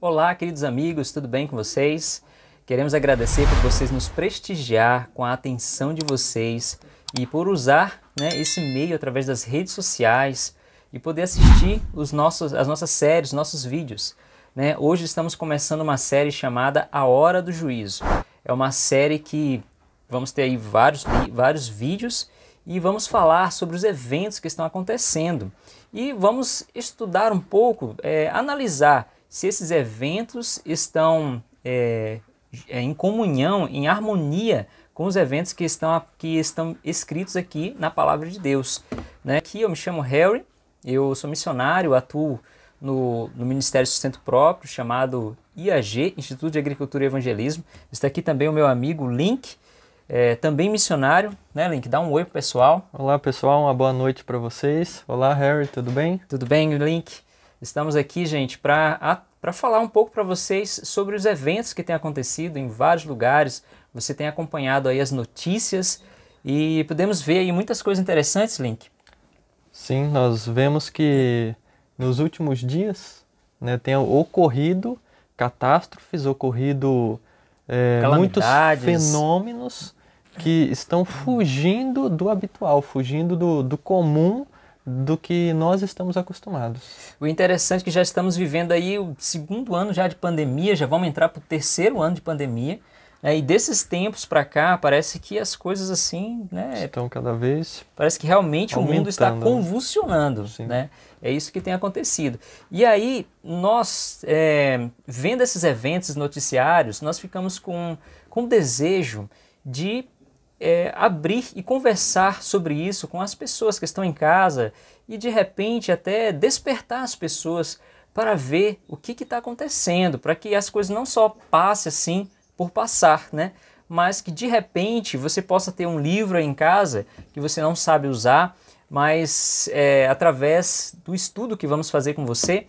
Olá, queridos amigos, tudo bem com vocês? Queremos agradecer por vocês nos prestigiar com a atenção de vocês e por usar né, esse meio através das redes sociais e poder assistir os nossos, as nossas séries, nossos vídeos. Né? Hoje estamos começando uma série chamada A Hora do Juízo. É uma série que vamos ter aí vários, vários vídeos e vamos falar sobre os eventos que estão acontecendo. E vamos estudar um pouco, é, analisar se esses eventos estão é, é, em comunhão, em harmonia com os eventos que estão, que estão escritos aqui na palavra de Deus. Né? Aqui eu me chamo Harry, eu sou missionário, atuo no, no Ministério de Sustento Próprio, chamado IAG, Instituto de Agricultura e Evangelismo. Está aqui também o meu amigo Link, é, também missionário, né, Link? Dá um oi pro pessoal. Olá, pessoal, uma boa noite para vocês. Olá, Harry, tudo bem? Tudo bem, Link? Estamos aqui, gente, para falar um pouco para vocês sobre os eventos que têm acontecido em vários lugares. Você tem acompanhado aí as notícias e podemos ver aí muitas coisas interessantes, Link. Sim, nós vemos que nos últimos dias né, tem ocorrido catástrofes, ocorrido é, muitos fenômenos que estão fugindo do habitual, fugindo do, do comum do que nós estamos acostumados. O interessante é que já estamos vivendo aí o segundo ano já de pandemia, já vamos entrar para o terceiro ano de pandemia. Né? E desses tempos para cá, parece que as coisas assim, né? Estão cada vez. Parece que realmente aumentando. o mundo está né? convulsionando, Sim. né? É isso que tem acontecido. E aí, nós, é, vendo esses eventos noticiários, nós ficamos com, com desejo de é, abrir e conversar sobre isso com as pessoas que estão em casa e de repente até despertar as pessoas para ver o que está acontecendo, para que as coisas não só passem assim por passar, né? mas que de repente você possa ter um livro aí em casa que você não sabe usar, mas é, através do estudo que vamos fazer com você,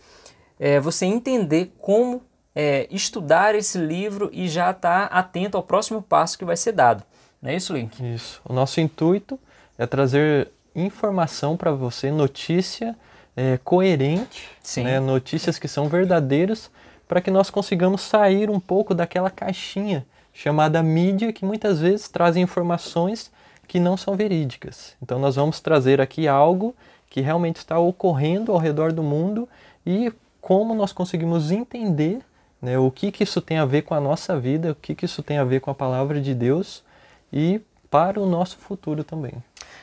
é, você entender como é, estudar esse livro e já estar tá atento ao próximo passo que vai ser dado. Não é isso, Link? Isso. O nosso intuito é trazer informação para você, notícia é, coerente, né? notícias que são verdadeiras, para que nós consigamos sair um pouco daquela caixinha chamada mídia, que muitas vezes trazem informações que não são verídicas. Então, nós vamos trazer aqui algo que realmente está ocorrendo ao redor do mundo e como nós conseguimos entender né, o que, que isso tem a ver com a nossa vida, o que, que isso tem a ver com a palavra de Deus e para o nosso futuro também.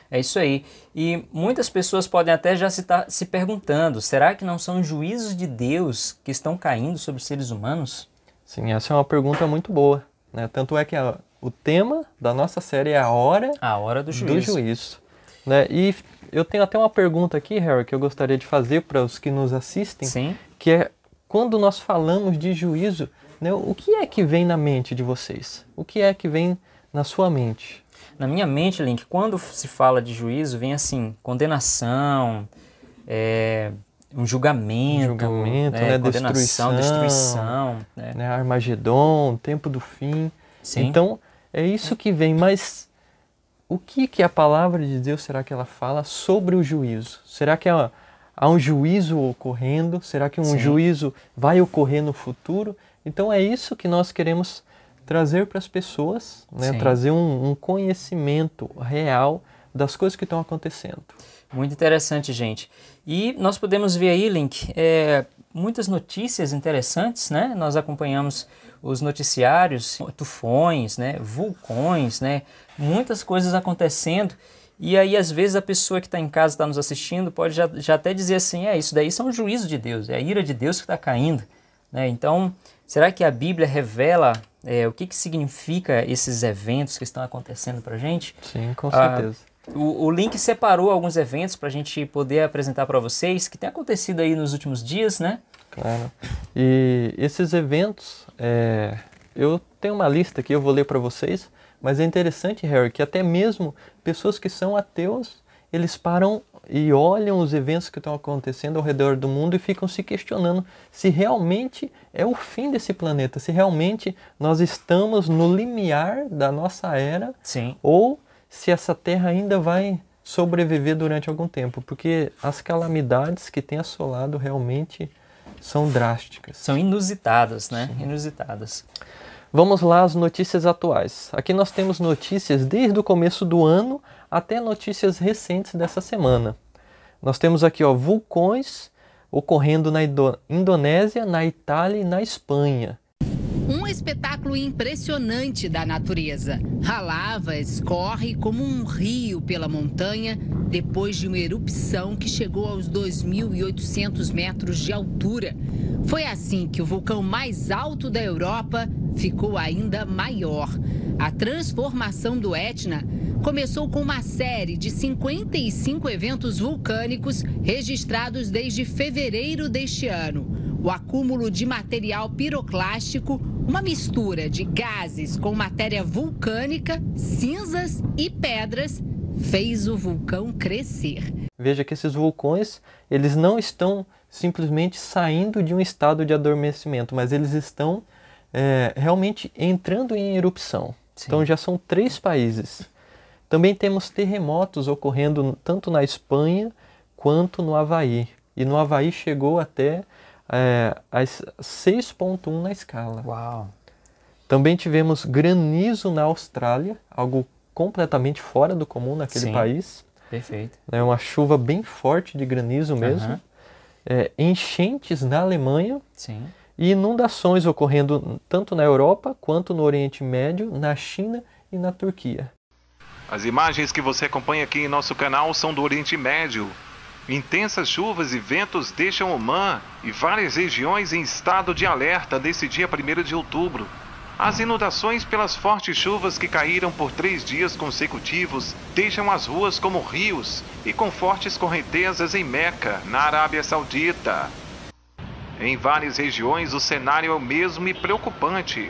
É isso aí. E muitas pessoas podem até já estar se perguntando: será que não são juízos de Deus que estão caindo sobre seres humanos? Sim, essa é uma pergunta muito boa. Né? Tanto é que a, o tema da nossa série é a hora, a hora do juízo. Do juízo né? E eu tenho até uma pergunta aqui, Harry, que eu gostaria de fazer para os que nos assistem, Sim. que é quando nós falamos de juízo, né, o que é que vem na mente de vocês? O que é que vem na sua mente? Na minha mente, Link, quando se fala de juízo, vem assim, condenação, é, um julgamento, um julgamento né, né, destruição, destruição né? né? Armagedon, tempo do fim. Sim. Então, é isso que vem, mas o que, que a palavra de Deus será que ela fala sobre o juízo? Será que ela, há um juízo ocorrendo? Será que um Sim. juízo vai ocorrer no futuro? Então é isso que nós queremos trazer para as pessoas, né? trazer um, um, conhecimento real das coisas que estão acontecendo. Muito interessante, gente. E nós podemos ver aí, Link, é, muitas notícias interessantes, né? Nós acompanhamos os noticiários, tufões, né? vulcões, né? muitas coisas acontecendo. E aí, às vezes, a pessoa que está em casa, está nos assistindo, pode já, já até dizer assim, é, isso daí são juízos juízo de Deus, é a ira de Deus que está caindo. Né? Então, será que a Bíblia revela é, o que, que significa esses eventos que estão acontecendo para a gente. Sim, com ah, certeza. Ah, o, o, Link separou alguns eventos para a gente poder apresentar para vocês que tem acontecido aí nos últimos dias, né? Claro. E esses eventos, é, eu tenho uma lista que eu vou ler para vocês, mas é interessante, Harry, que até mesmo pessoas que são ateus, eles param e olham os eventos que estão acontecendo ao redor do mundo e ficam se questionando se realmente é o fim desse planeta, se realmente nós estamos no limiar da nossa era Sim. ou se essa terra ainda vai sobreviver durante algum tempo, porque as calamidades que tem assolado realmente são drásticas. São inusitadas, né? Sim. Inusitadas. Vamos lá às notícias atuais. Aqui nós temos notícias desde o começo do ano até notícias recentes dessa semana. Nós temos aqui ó, vulcões ocorrendo na Indonésia, na Itália e na Espanha. Um espetáculo impressionante da natureza. A lava escorre como um rio pela montanha depois de uma erupção que chegou aos 2.800 metros de altura. Foi assim que o vulcão mais alto da Europa ficou ainda maior. A transformação do Etna começou com uma série de 55 eventos vulcânicos registrados desde fevereiro deste ano. O acúmulo de material piroclástico, uma mistura de gases com matéria vulcânica, cinzas e pedras, fez o vulcão crescer. Veja que esses vulcões, eles não estão simplesmente saindo de um estado de adormecimento, mas eles estão é, realmente entrando em erupção. Sim. Então já são três países. Também temos terremotos ocorrendo tanto na Espanha quanto no Havaí. E no Havaí chegou até é, 6,1 na escala. Uau! Também tivemos granizo na Austrália, algo completamente fora do comum naquele Sim, país. Perfeito. É uma chuva bem forte de granizo mesmo. Uhum. É, enchentes na Alemanha. Sim. E inundações ocorrendo tanto na Europa quanto no Oriente Médio, na China e na Turquia. As imagens que você acompanha aqui em nosso canal são do Oriente Médio, Intensas chuvas e ventos deixam Oman e várias regiões em estado de alerta nesse dia 1 de outubro. As inundações pelas fortes chuvas que caíram por três dias consecutivos deixam as ruas como rios e com fortes correntezas em Meca, na Arábia Saudita. Em várias regiões, o cenário é o mesmo e preocupante.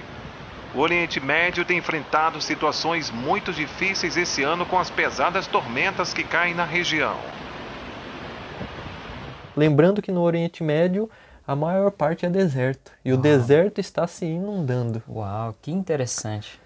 O Oriente Médio tem enfrentado situações muito difíceis esse ano com as pesadas tormentas que caem na região. Lembrando que no Oriente Médio a maior parte é deserto e Uau. o ah. deserto está se inundando. Uau, que interessante.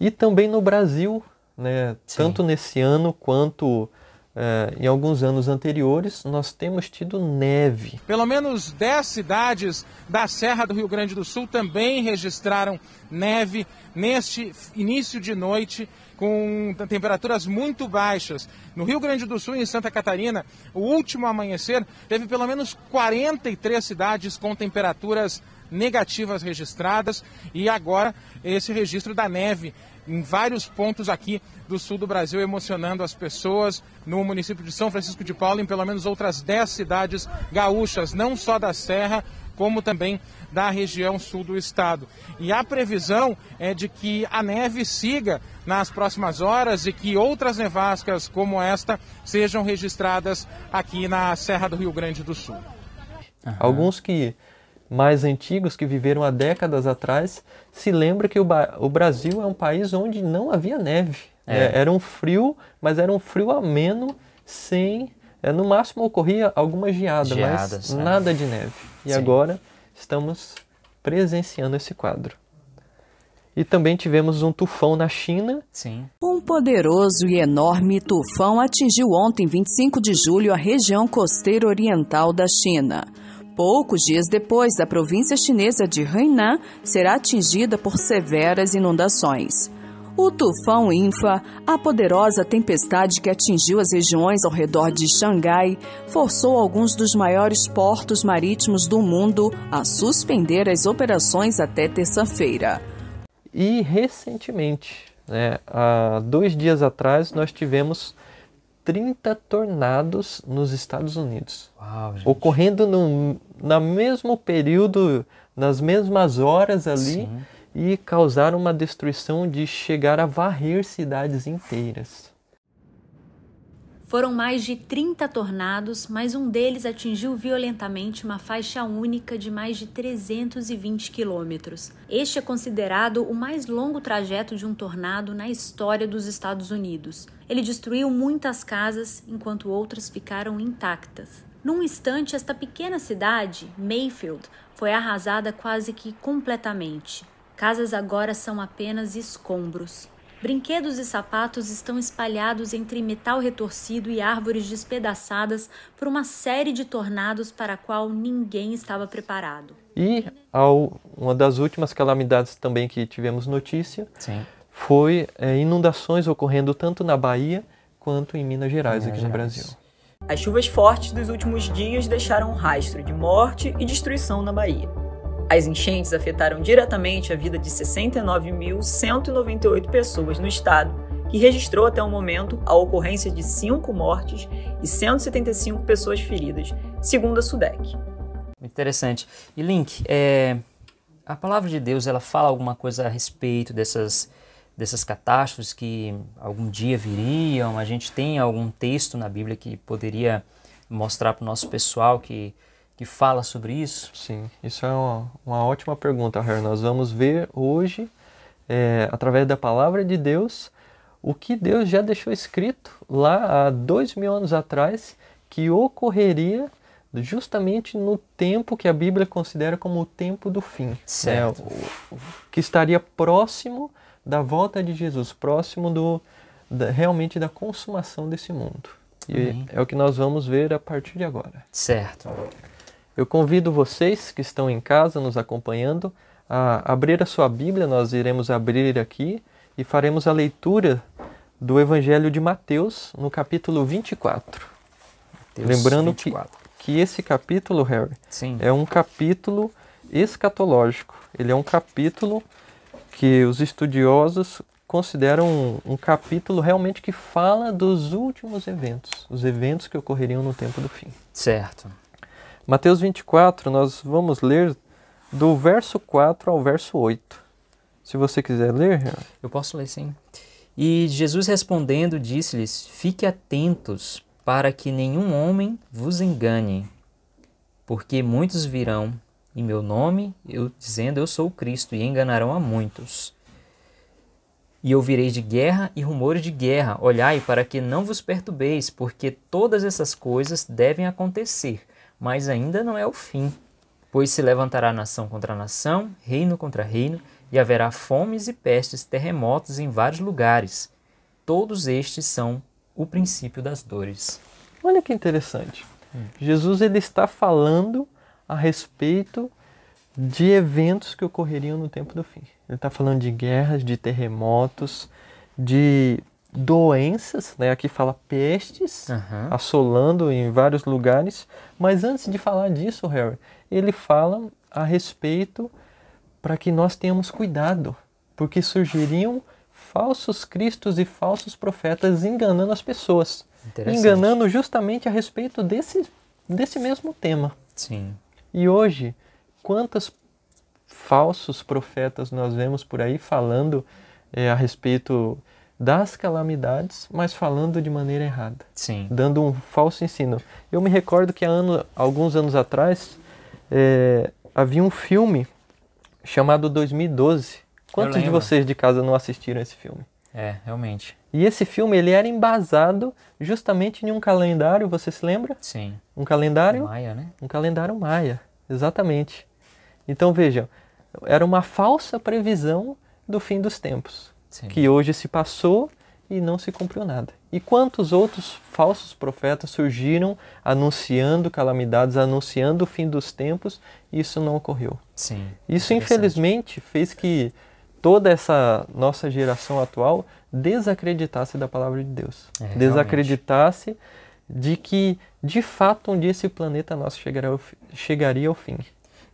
E também no Brasil, né, tanto nesse ano quanto é, em alguns anos anteriores, nós temos tido neve. Pelo menos 10 cidades da Serra do Rio Grande do Sul também registraram neve neste início de noite com temperaturas muito baixas. No Rio Grande do Sul e em Santa Catarina, o último amanhecer teve pelo menos 43 cidades com temperaturas negativas registradas e agora esse registro da neve em vários pontos aqui do sul do Brasil, emocionando as pessoas no município de São Francisco de Paula, em pelo menos outras 10 cidades gaúchas, não só da Serra, como também da região sul do estado. E a previsão é de que a neve siga nas próximas horas e que outras nevascas como esta sejam registradas aqui na Serra do Rio Grande do Sul. Uhum. Alguns que mais antigos que viveram há décadas atrás se lembram que o, o Brasil é um país onde não havia neve. É. é. era um frio, mas era um frio ameno, sem. É, no máximo ocorria alguma geada, geada mas sabe? Né? nada de neve. E Sim. agora estamos presenciando esse quadro. E também tivemos um tufão na China. Sim. Um poderoso e enorme tufão atingiu ontem, 25 de julho, a região costeira oriental da China. Poucos dias depois, a província chinesa de Hainan será atingida por severas inundações. O tufão Infa, a poderosa tempestade que atingiu as regiões ao redor de Xangai, forçou alguns dos maiores portos marítimos do mundo a suspender as operações até terça-feira. E recentemente, né, há dois dias atrás, nós tivemos 30 tornados nos Estados Unidos, Uau, ocorrendo no, no mesmo período, nas mesmas horas ali. Sim e causaram uma destruição de chegar a varrer cidades inteiras. Foram mais de 30 tornados, mas um deles atingiu violentamente uma faixa única de mais de 320 quilômetros. Este é considerado o mais longo trajeto de um tornado na história dos Estados Unidos. Ele destruiu muitas casas, enquanto outras ficaram intactas. Num instante, esta pequena cidade, Mayfield, foi arrasada quase que completamente. Casas agora são apenas escombros. Brinquedos e sapatos estão espalhados entre metal retorcido e árvores despedaçadas por uma série de tornados para a qual ninguém estava preparado. E ao, uma das últimas calamidades também que tivemos notícia Sim. foi é, inundações ocorrendo tanto na Bahia quanto em Minas Gerais, Minas aqui Gerais. no Brasil. As chuvas fortes dos últimos dias deixaram um rastro de morte e destruição na Bahia. As enchentes afetaram diretamente a vida de 69.198 pessoas no estado, que registrou até o momento a ocorrência de 5 mortes e 175 pessoas feridas, segundo a SUDEC. Interessante. E Link, é, a palavra de Deus ela fala alguma coisa a respeito dessas dessas catástrofes que algum dia viriam? A gente tem algum texto na Bíblia que poderia mostrar para o nosso pessoal que que fala sobre isso? Sim, isso é uma, uma ótima pergunta, Harry. Nós vamos ver hoje, é, através da palavra de Deus, o que Deus já deixou escrito lá há dois mil anos atrás que ocorreria justamente no tempo que a Bíblia considera como o tempo do fim, né? certo. Né? O, o, que estaria próximo da volta de Jesus, próximo do da, realmente da consumação desse mundo. E é o que nós vamos ver a partir de agora. Certo. Eu convido vocês que estão em casa nos acompanhando a abrir a sua Bíblia, nós iremos abrir aqui e faremos a leitura do Evangelho de Mateus no capítulo 24. Mateus Lembrando 24. Que, que esse capítulo, Harry, Sim. é um capítulo escatológico. Ele é um capítulo que os estudiosos consideram um, um capítulo realmente que fala dos últimos eventos, os eventos que ocorreriam no tempo do fim. Certo. Mateus 24, nós vamos ler do verso 4 ao verso 8. Se você quiser ler. Eu posso ler sim. E Jesus respondendo disse-lhes: Fique atentos para que nenhum homem vos engane, porque muitos virão em meu nome, eu dizendo eu sou o Cristo, e enganarão a muitos. E ouvireis de guerra e rumores de guerra. Olhai para que não vos perturbeis, porque todas essas coisas devem acontecer, mas ainda não é o fim. Pois se levantará nação contra nação, reino contra reino, e haverá fomes e pestes, terremotos em vários lugares. Todos estes são o princípio das dores. Olha que interessante. Jesus ele está falando a respeito de eventos que ocorreriam no tempo do fim. Ele está falando de guerras, de terremotos, de doenças, né? aqui fala pestes, uhum. assolando em vários lugares. Mas antes de falar disso, Harry, ele fala a respeito para que nós tenhamos cuidado, porque surgiriam falsos cristos e falsos profetas enganando as pessoas, enganando justamente a respeito desse, desse mesmo tema. Sim. E hoje, quantos falsos profetas nós vemos por aí falando é, a respeito das calamidades, mas falando de maneira errada. Sim. Dando um falso ensino. Eu me recordo que há ano, alguns anos atrás é, havia um filme chamado 2012. Quantos de vocês de casa não assistiram esse filme? É, realmente. E esse filme ele era embasado justamente em um calendário, você se lembra? Sim. Um calendário maia, né? Um calendário maia, exatamente. Então vejam, era uma falsa previsão do fim dos tempos. Sim. que hoje se passou e não se cumpriu nada. E quantos outros falsos profetas surgiram anunciando calamidades, anunciando o fim dos tempos, e isso não ocorreu. Sim, isso infelizmente fez que toda essa nossa geração atual desacreditasse da palavra de Deus. É, desacreditasse de que de fato um dia esse planeta nosso chegaria ao, chegaria ao fim.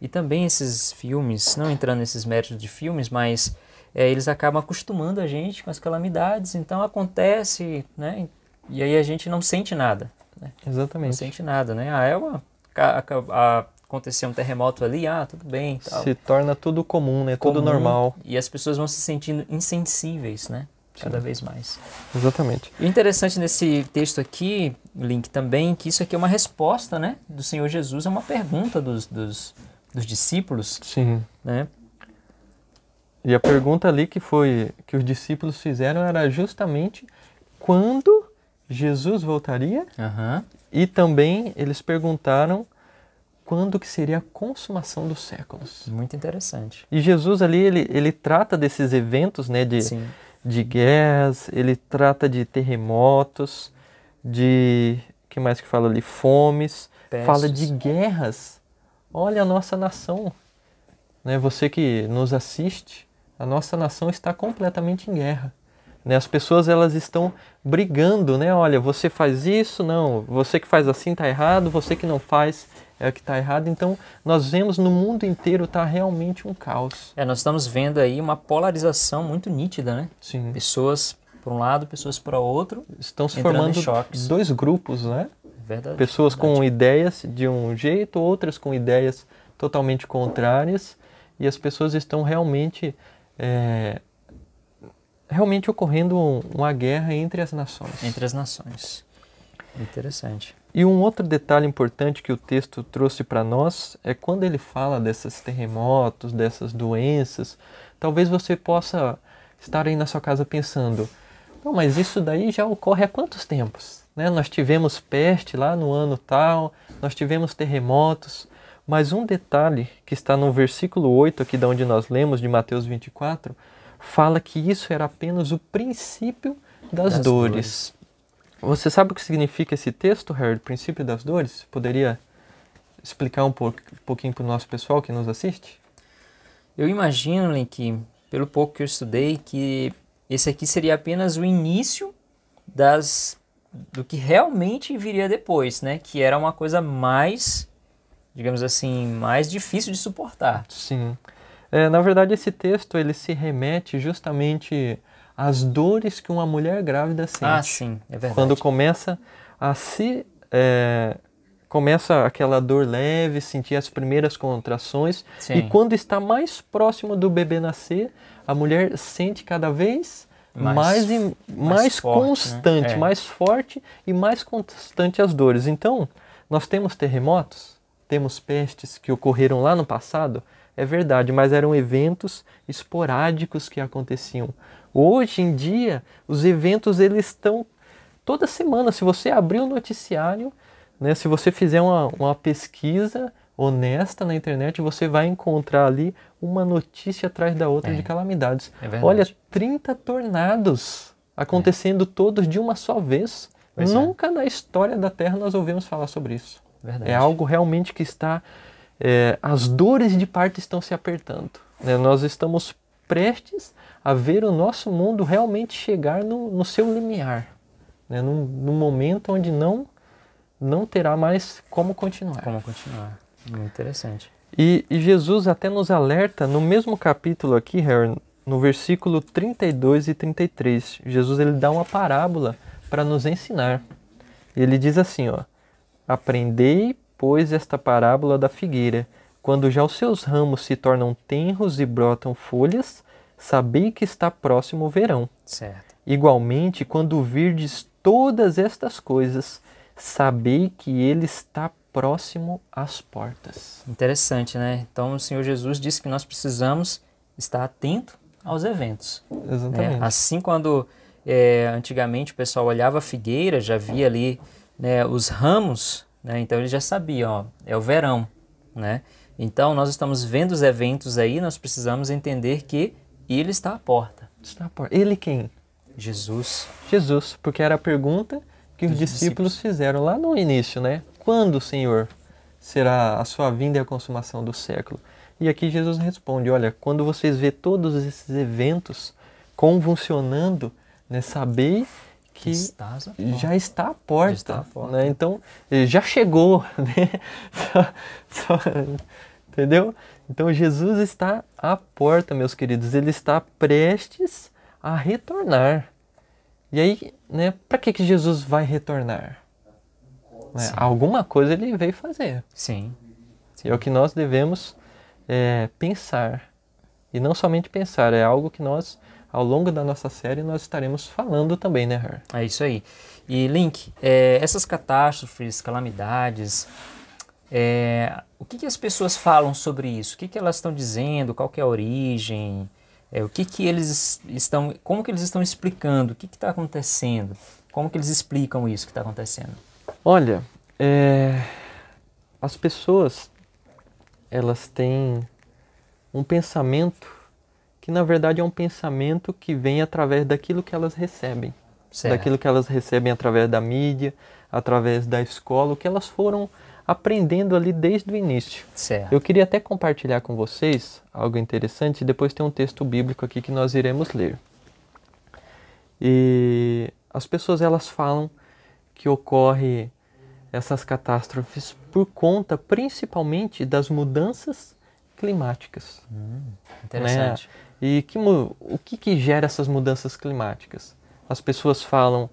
E também esses filmes, não entrando nesses méritos de filmes, mas é, eles acabam acostumando a gente com as calamidades, então acontece, né? E aí a gente não sente nada. Né? Exatamente. Não sente nada, né? Ah, é uma. A, a, acontecer um terremoto ali, ah, tudo bem. Tal. Se torna tudo comum, né? Comum, tudo normal. E as pessoas vão se sentindo insensíveis, né? Cada Sim. vez mais. Exatamente. E interessante nesse texto aqui, Link, também, que isso aqui é uma resposta, né? Do Senhor Jesus, é uma pergunta dos, dos, dos discípulos. Sim. Né? E a pergunta ali que foi que os discípulos fizeram era justamente quando Jesus voltaria uhum. e também eles perguntaram quando que seria a consumação dos séculos. Muito interessante. E Jesus ali ele, ele trata desses eventos, né, de Sim. de guerras, ele trata de terremotos, de que mais que fala ali fomes, fala de guerras. Olha a nossa nação, né? Você que nos assiste, a nossa nação está completamente em guerra. Né? As pessoas elas estão brigando, né? Olha, você faz isso, não. Você que faz assim está errado. Você que não faz é o que está errado. Então, nós vemos no mundo inteiro está realmente um caos. É, nós estamos vendo aí uma polarização muito nítida, né? Sim. Pessoas por um lado, pessoas para outro. Estão se formando dois grupos, né? É verdade. Pessoas verdade. com ideias de um jeito, outras com ideias totalmente contrárias, e as pessoas estão realmente é, realmente ocorrendo uma guerra entre as nações. Entre as nações. Interessante. E um outro detalhe importante que o texto trouxe para nós é quando ele fala desses terremotos, dessas doenças, talvez você possa estar aí na sua casa pensando, Não, mas isso daí já ocorre há quantos tempos? Né? Nós tivemos peste lá no ano tal, nós tivemos terremotos. Mas um detalhe que está no versículo 8, aqui de onde nós lemos, de Mateus 24, fala que isso era apenas o princípio das, das dores. dores. Você sabe o que significa esse texto, Harold? Princípio das dores? Poderia explicar um pouquinho para o nosso pessoal que nos assiste? Eu imagino, Link, pelo pouco que eu estudei, que esse aqui seria apenas o início das do que realmente viria depois, né? Que era uma coisa mais digamos assim, mais difícil de suportar. Sim. É, na verdade, esse texto ele se remete justamente às dores que uma mulher grávida sente. Ah, sim, é verdade. Quando começa a se é, começa aquela dor leve, sentir as primeiras contrações sim. e quando está mais próximo do bebê nascer, a mulher sente cada vez mais, mais, e, mais, mais forte, né? constante, né? é. mais forte e mais constante as dores. Então, nós temos terremotos, temos pestes que ocorreram lá no passado? É verdade, mas eram eventos esporádicos que aconteciam. Hoje em dia, os eventos eles estão toda semana. Se você abrir o um noticiário, né, se você fizer uma, uma pesquisa honesta na internet, você vai encontrar ali uma notícia atrás da outra é, de calamidades. É Olha, 30 tornados acontecendo é. todos de uma só vez. Pois é. Nunca na história da Terra nós ouvimos falar sobre isso. Verdade. É algo realmente que está. É, as dores de parto estão se apertando. Né? Nós estamos prestes a ver o nosso mundo realmente chegar no, no seu limiar, né? num, num momento onde não não terá mais como continuar. Como continuar. Muito interessante. E, e, Jesus até nos alerta no mesmo capítulo aqui, Harry, no versículo 32 e 33. Jesus ele dá uma parábola para nos ensinar. Ele diz assim, ó: Aprendei, pois, esta parábola da figueira. Quando já os seus ramos se tornam tenros e brotam folhas, sabei que está próximo o verão. Certo. Igualmente, quando virdes todas estas coisas, sabei que ele está próximo às portas. Interessante, né? Então o Senhor Jesus disse que nós precisamos estar atento aos eventos. Né? Exatamente. Né? Assim quando é, antigamente o pessoal olhava a figueira, já via ali né, os ramos, né, então eles já sabiam, ó, é o verão, né? Então nós estamos vendo os eventos aí, nós precisamos entender que ele está à porta. Está à porta. Ele quem? Jesus. Jesus, porque era a pergunta que os discípulos, discípulos fizeram lá no início, né? Quando, Senhor, será a sua vinda e a consumação do século? E aqui Jesus responde: Olha, quando vocês vê todos esses eventos convulsionando, né, que Estás já está à porta. Está à porta. Né? Então, eh, já chegou. Né? Só, só, entendeu? Então, Jesus está à porta, meus queridos. Ele está prestes a retornar. E aí, né, para que, que Jesus vai retornar? Né? Alguma coisa ele veio fazer. Sim. Sim. É o que nós devemos é, pensar. E não somente pensar, é algo que nós ao longo da nossa série nós estaremos falando também, né, Har? É isso aí. E Link, é, essas catástrofes, calamidades, é, o que, que, as pessoas falam sobre isso? O que, que elas estão dizendo? Qual é a origem? É, o que, que eles estão, como que eles estão explicando? O que está acontecendo? Como que eles explicam isso que está acontecendo? Olha, é, as pessoas elas têm um pensamento que na verdade é um pensamento que vem através daquilo que elas recebem. Certo. Daquilo que elas recebem através da mídia, através da escola, o que elas foram aprendendo ali desde o início. Certo. Eu queria até compartilhar com vocês algo interessante, depois tem um texto bíblico aqui que nós iremos ler. E as pessoas elas falam que ocorre essas catástrofes por conta principalmente das mudanças climáticas. Hum, interessante. Né? E que, o que, que gera essas mudanças climáticas? As pessoas falam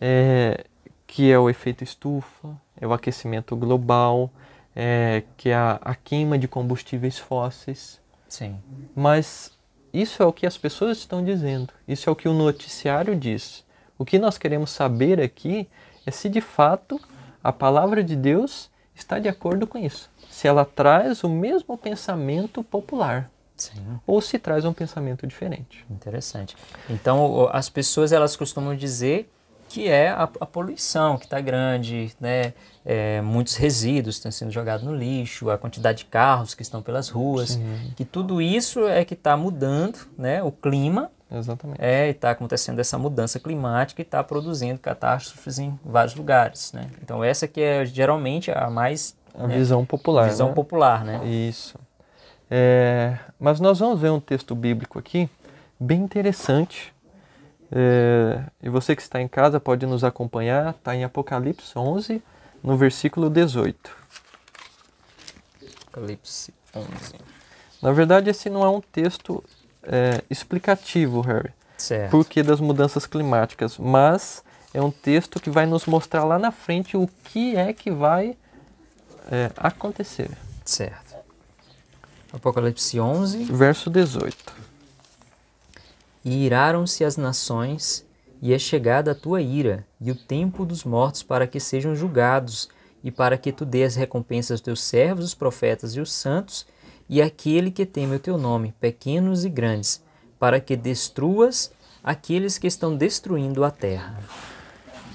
é, que é o efeito estufa, é o aquecimento global, é, que é a, a queima de combustíveis fósseis. Sim. Mas isso é o que as pessoas estão dizendo, isso é o que o noticiário diz. O que nós queremos saber aqui é se de fato a palavra de Deus está de acordo com isso, se ela traz o mesmo pensamento popular. Sim. ou se traz um pensamento diferente. Interessante. Então, as pessoas elas costumam dizer que é a, a poluição que está grande, né? É, muitos resíduos estão sendo jogados no lixo, a quantidade de carros que estão pelas ruas, Sim. que tudo isso é que está mudando né? o clima. Exatamente. É, e está acontecendo essa mudança climática e está produzindo catástrofes em vários lugares, né? Então essa que é geralmente a mais... A né? visão popular, Visão né? popular, né? Isso. É, mas nós vamos ver um texto bíblico aqui, bem interessante. É, e você que está em casa pode nos acompanhar, está em Apocalipse 11, no versículo 18. Apocalipse 11. Na verdade, esse não é um texto é, explicativo, Harry, certo. porque das mudanças climáticas, mas é um texto que vai nos mostrar lá na frente o que é que vai é, acontecer. Certo. Apocalipse 11, verso 18. E iraram-se as nações, e é chegada a tua ira, e o tempo dos mortos para que sejam julgados, e para que tu dês recompensas aos teus servos, os profetas e os santos, e aquele que teme o teu nome, pequenos e grandes, para que destruas aqueles que estão destruindo a terra.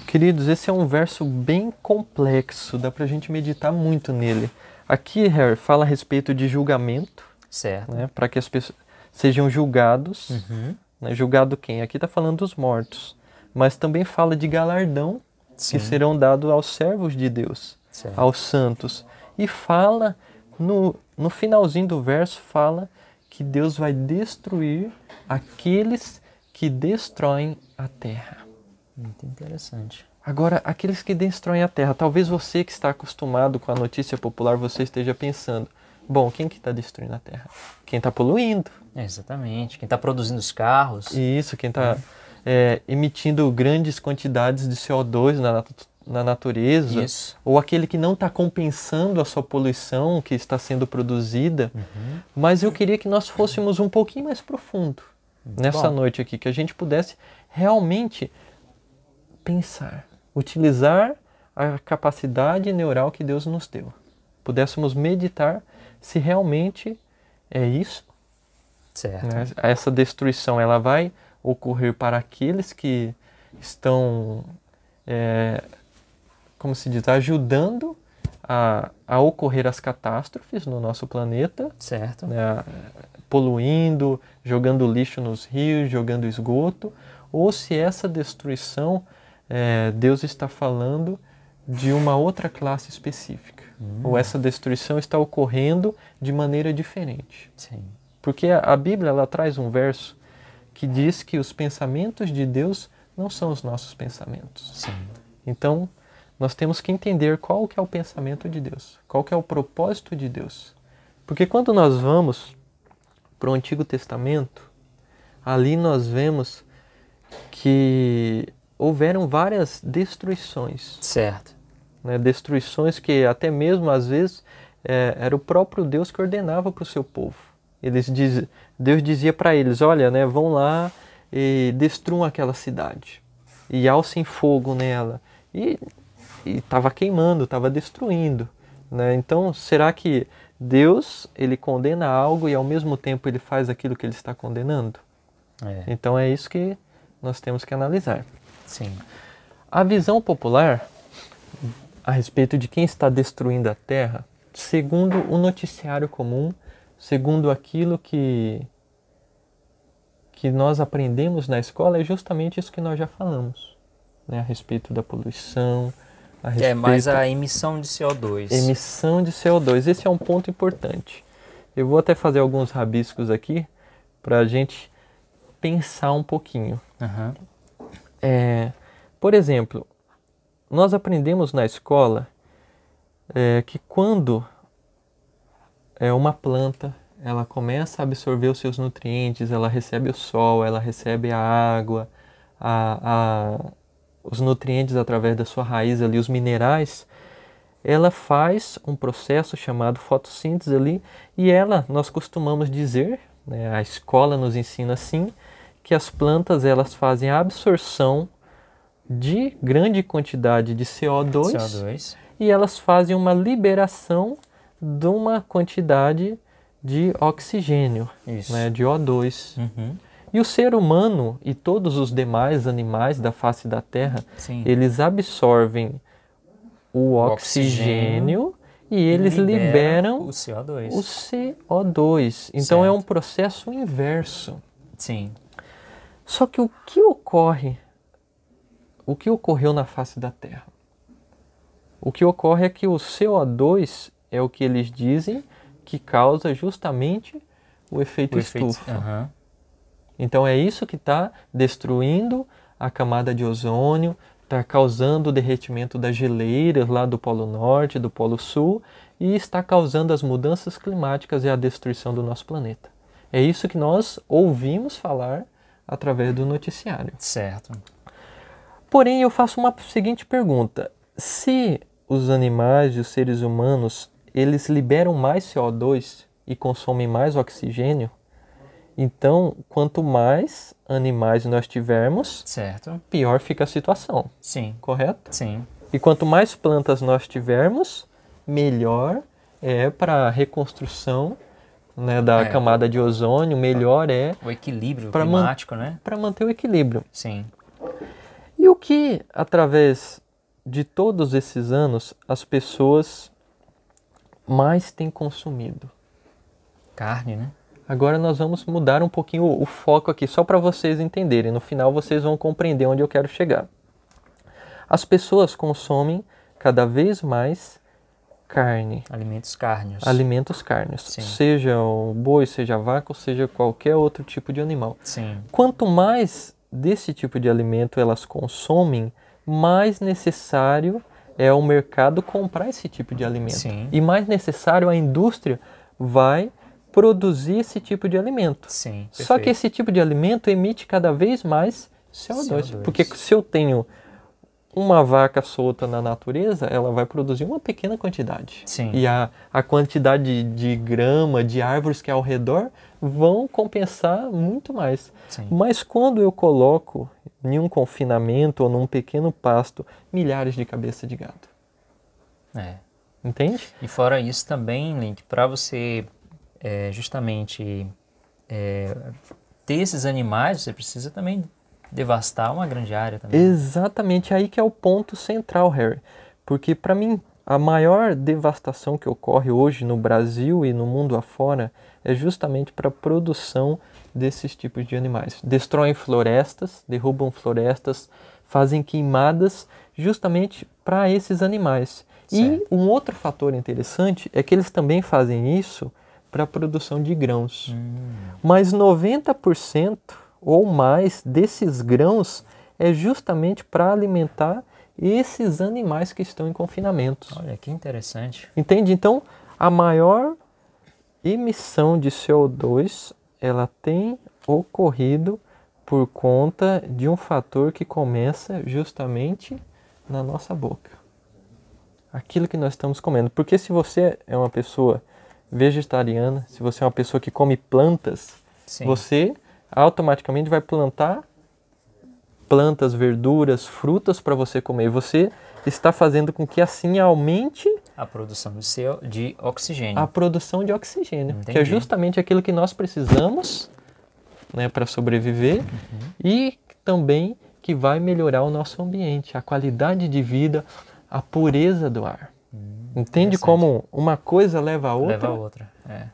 Queridos, esse é um verso bem complexo, dá para a gente meditar muito nele. Aqui, Harry, fala a respeito de julgamento. Certo. Né, Para que as pessoas sejam julgados. Uhum. Né, julgado quem? Aqui está falando dos mortos. Mas também fala de galardão Sim. que serão dados aos servos de Deus, certo. aos santos. E fala, no, no finalzinho do verso, fala que Deus vai destruir aqueles que destroem a terra. Muito interessante. Agora, aqueles que destroem a terra, talvez você que está acostumado com a notícia popular, você esteja pensando, bom, quem que está destruindo a terra? Quem está poluindo. É, exatamente, quem está produzindo os carros. Isso, quem está né? é. emitindo grandes quantidades de CO2 na, na natureza. Isso. Ou aquele que não está compensando a sua poluição que está sendo produzida. Uhum. Mas eu queria que nós fôssemos um pouquinho mais profundo uhum. nessa bom. noite aqui, que a gente pudesse realmente pensar utilizar a capacidade neural que Deus nos deu. Pudéssemos meditar se realmente é isso. Né? Essa destruição ela vai ocorrer para aqueles que estão, é, como se diz, ajudando a, a, ocorrer as catástrofes no nosso planeta. Certo. Né? Poluindo, jogando lixo nos rios, jogando esgoto, ou se essa destruição é, Deus está falando de uma outra classe específica. Hum. Ou essa destruição está ocorrendo de maneira diferente. Sim. Porque a, a Bíblia ela traz um verso que diz que os pensamentos de Deus não são os nossos pensamentos. Sim. Então, nós temos que entender qual que é o pensamento de Deus, qual que é o propósito de Deus. Porque quando nós vamos para o Antigo Testamento, ali nós vemos que houveram várias destruições. Certo. Né, destruições que até mesmo às vezes é, era o próprio Deus que ordenava para o seu povo. Eles diz, Deus dizia para eles: olha, né, vão lá e destruam aquela cidade e alcem fogo nela. E estava queimando, estava destruindo. Né? Então, será que Deus ele condena algo e ao mesmo tempo ele faz aquilo que ele está condenando? É. Então é isso que nós temos que analisar. Sim. A visão popular a respeito de quem está destruindo a Terra, segundo o noticiário comum, segundo aquilo que que nós aprendemos na escola, é justamente isso que nós já falamos, né, a respeito da poluição, a é, respeito é mais a emissão de CO2. Emissão de CO2, esse é um ponto importante. Eu vou até fazer alguns rabiscos aqui para a gente pensar um pouquinho. Uhum. É, por exemplo, nós aprendemos na escola é, que quando é, uma planta ela começa a absorver os seus nutrientes, ela recebe o sol, ela recebe a água, a, a, os nutrientes através da sua raiz ali, os minerais, ela faz um processo chamado fotossíntese ali e ela, nós costumamos dizer, né, a escola nos ensina assim, que as plantas elas fazem a absorção de grande quantidade de CO2, CO2. e elas fazem uma liberação de uma quantidade de oxigênio, Isso. Né, de O2. Uhum. E o ser humano e todos os demais animais da face da Terra, Sim. eles absorvem o, o oxigênio, oxigênio, e eles libera liberam o CO2. O CO2. Então é certo. é um processo inverso. Sim. Só que o que ocorre, o que ocorreu na face da Terra? O que ocorre é que o CO2 é o que eles dizem que causa justamente o efeito o estufa. Efeito, uh -huh. Então é isso que está destruindo a camada de ozônio, está causando o derretimento das geleiras lá do Polo Norte, do Polo Sul e está causando as mudanças climáticas e a destruição do nosso planeta. É isso que nós ouvimos falar através do noticiário. Certo. Porém, eu faço uma seguinte pergunta: se os animais e os seres humanos eles liberam mais CO2 e consomem mais oxigênio, então quanto mais animais nós tivermos, certo. pior fica a situação. Sim. Correto? Sim. E quanto mais plantas nós tivermos, melhor é para a reconstrução né, da é, camada de ozônio, melhor é o equilíbrio climático, man né? Para manter o equilíbrio. Sim. E o que através de todos esses anos as pessoas mais têm consumido? Carne, né? Agora nós vamos mudar um pouquinho o, o foco aqui, só para vocês entenderem. No final vocês vão compreender onde eu quero chegar. As pessoas consomem cada vez mais carne. Alimentos carnes. Alimentos carnes. Seja o boi, seja a vaca, seja qualquer outro tipo de animal. Sim. Quanto mais desse tipo de alimento elas consomem, mais necessário é o mercado comprar esse tipo de alimento. Sim. E mais necessário a indústria vai produzir esse tipo de alimento. Sim, Só que esse tipo de alimento emite cada vez mais CO2, CO2. porque se eu tenho uma vaca solta na natureza, ela vai produzir uma pequena quantidade. Sim. E a, a quantidade de, de grama, de árvores que é ao redor, vão compensar muito mais. Sim. Mas quando eu coloco em um confinamento ou num pequeno pasto milhares de cabeças de gado. É. Entende? E fora isso também, Link, para você é, justamente é, ter esses animais, você precisa também devastar uma grande área também. Exatamente, aí que é o ponto central, Harry. Porque para mim, a maior devastação que ocorre hoje no Brasil e no mundo afora é justamente para a produção desses tipos de animais. Destroem florestas, derrubam florestas, fazem queimadas justamente para esses animais. Certo. E um outro fator interessante é que eles também fazem isso para a produção de grãos. Hum. Mas 90% ou mais desses grãos é justamente para alimentar esses animais que estão em confinamento. Olha que interessante. Entende? Então, a maior emissão de CO2 ela tem ocorrido por conta de um fator que começa justamente na nossa boca. Aquilo que nós estamos comendo. Porque se você é uma pessoa vegetariana, se você é uma pessoa que come plantas, Sim. você automaticamente vai plantar plantas, verduras, frutas para você comer. E você está fazendo com que assim aumente a produção de, seu de oxigênio. A produção de oxigênio, Entendi. que é justamente aquilo que nós precisamos né, para sobreviver uhum. e também que vai melhorar o nosso ambiente, a qualidade de vida, a pureza do ar. Hum, Entende como uma coisa leva a outra? Leva a outra, é.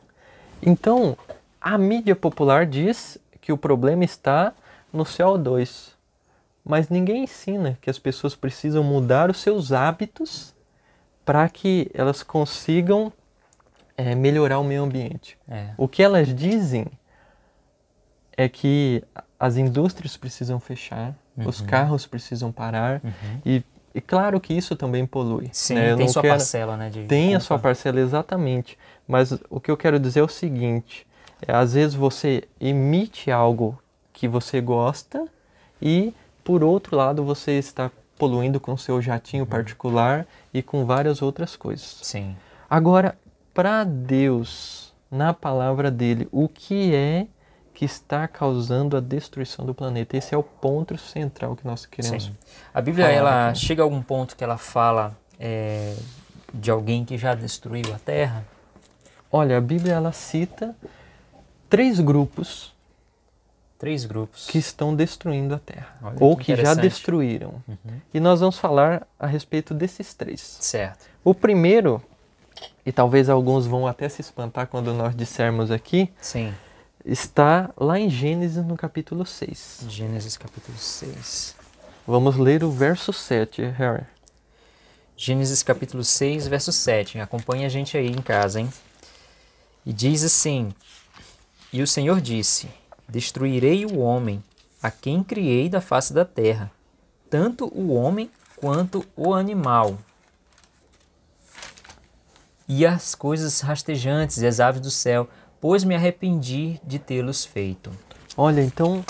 Então, a mídia popular diz que o problema está no CO2. Mas ninguém ensina que as pessoas precisam mudar os seus hábitos para que elas consigam é, melhorar o meio ambiente. É. O que elas dizem é que as indústrias precisam fechar, uhum. os carros precisam parar uhum. e, e claro que isso também polui. Sim, né? tem sua quero... parcela, né? De... Tem a sua parcela, exatamente. Mas o que eu quero dizer é o seguinte: é, às vezes você emite algo que você gosta e, por outro lado, você está poluindo com seu jatinho uhum. particular e com várias outras coisas. Sim. Agora, para Deus, na palavra dele, o que é que está causando a destruição do planeta? Esse é o ponto central que nós queremos. Sim. A Bíblia ela aqui. chega a algum ponto que ela fala é, de alguém que já destruiu a Terra? Olha, a Bíblia ela cita três grupos. Três grupos. Que estão destruindo a Terra. Olha, ou que, que já destruíram. Uhum. E nós vamos falar a respeito desses três. Certo. O primeiro, e talvez alguns vão até se espantar quando nós dissermos aqui. Sim. Está lá em Gênesis no capítulo 6. Gênesis capítulo 6. Vamos ler o verso 7, Harry. Gênesis capítulo 6, verso 7. Acompanhe a gente aí em casa, hein? E diz assim: e o Senhor disse: Destruirei o homem, a quem criei da face da terra, tanto o homem quanto o animal. E as coisas rastejantes e as aves do céu, pois me arrependi de tê-los feito. Olha, então,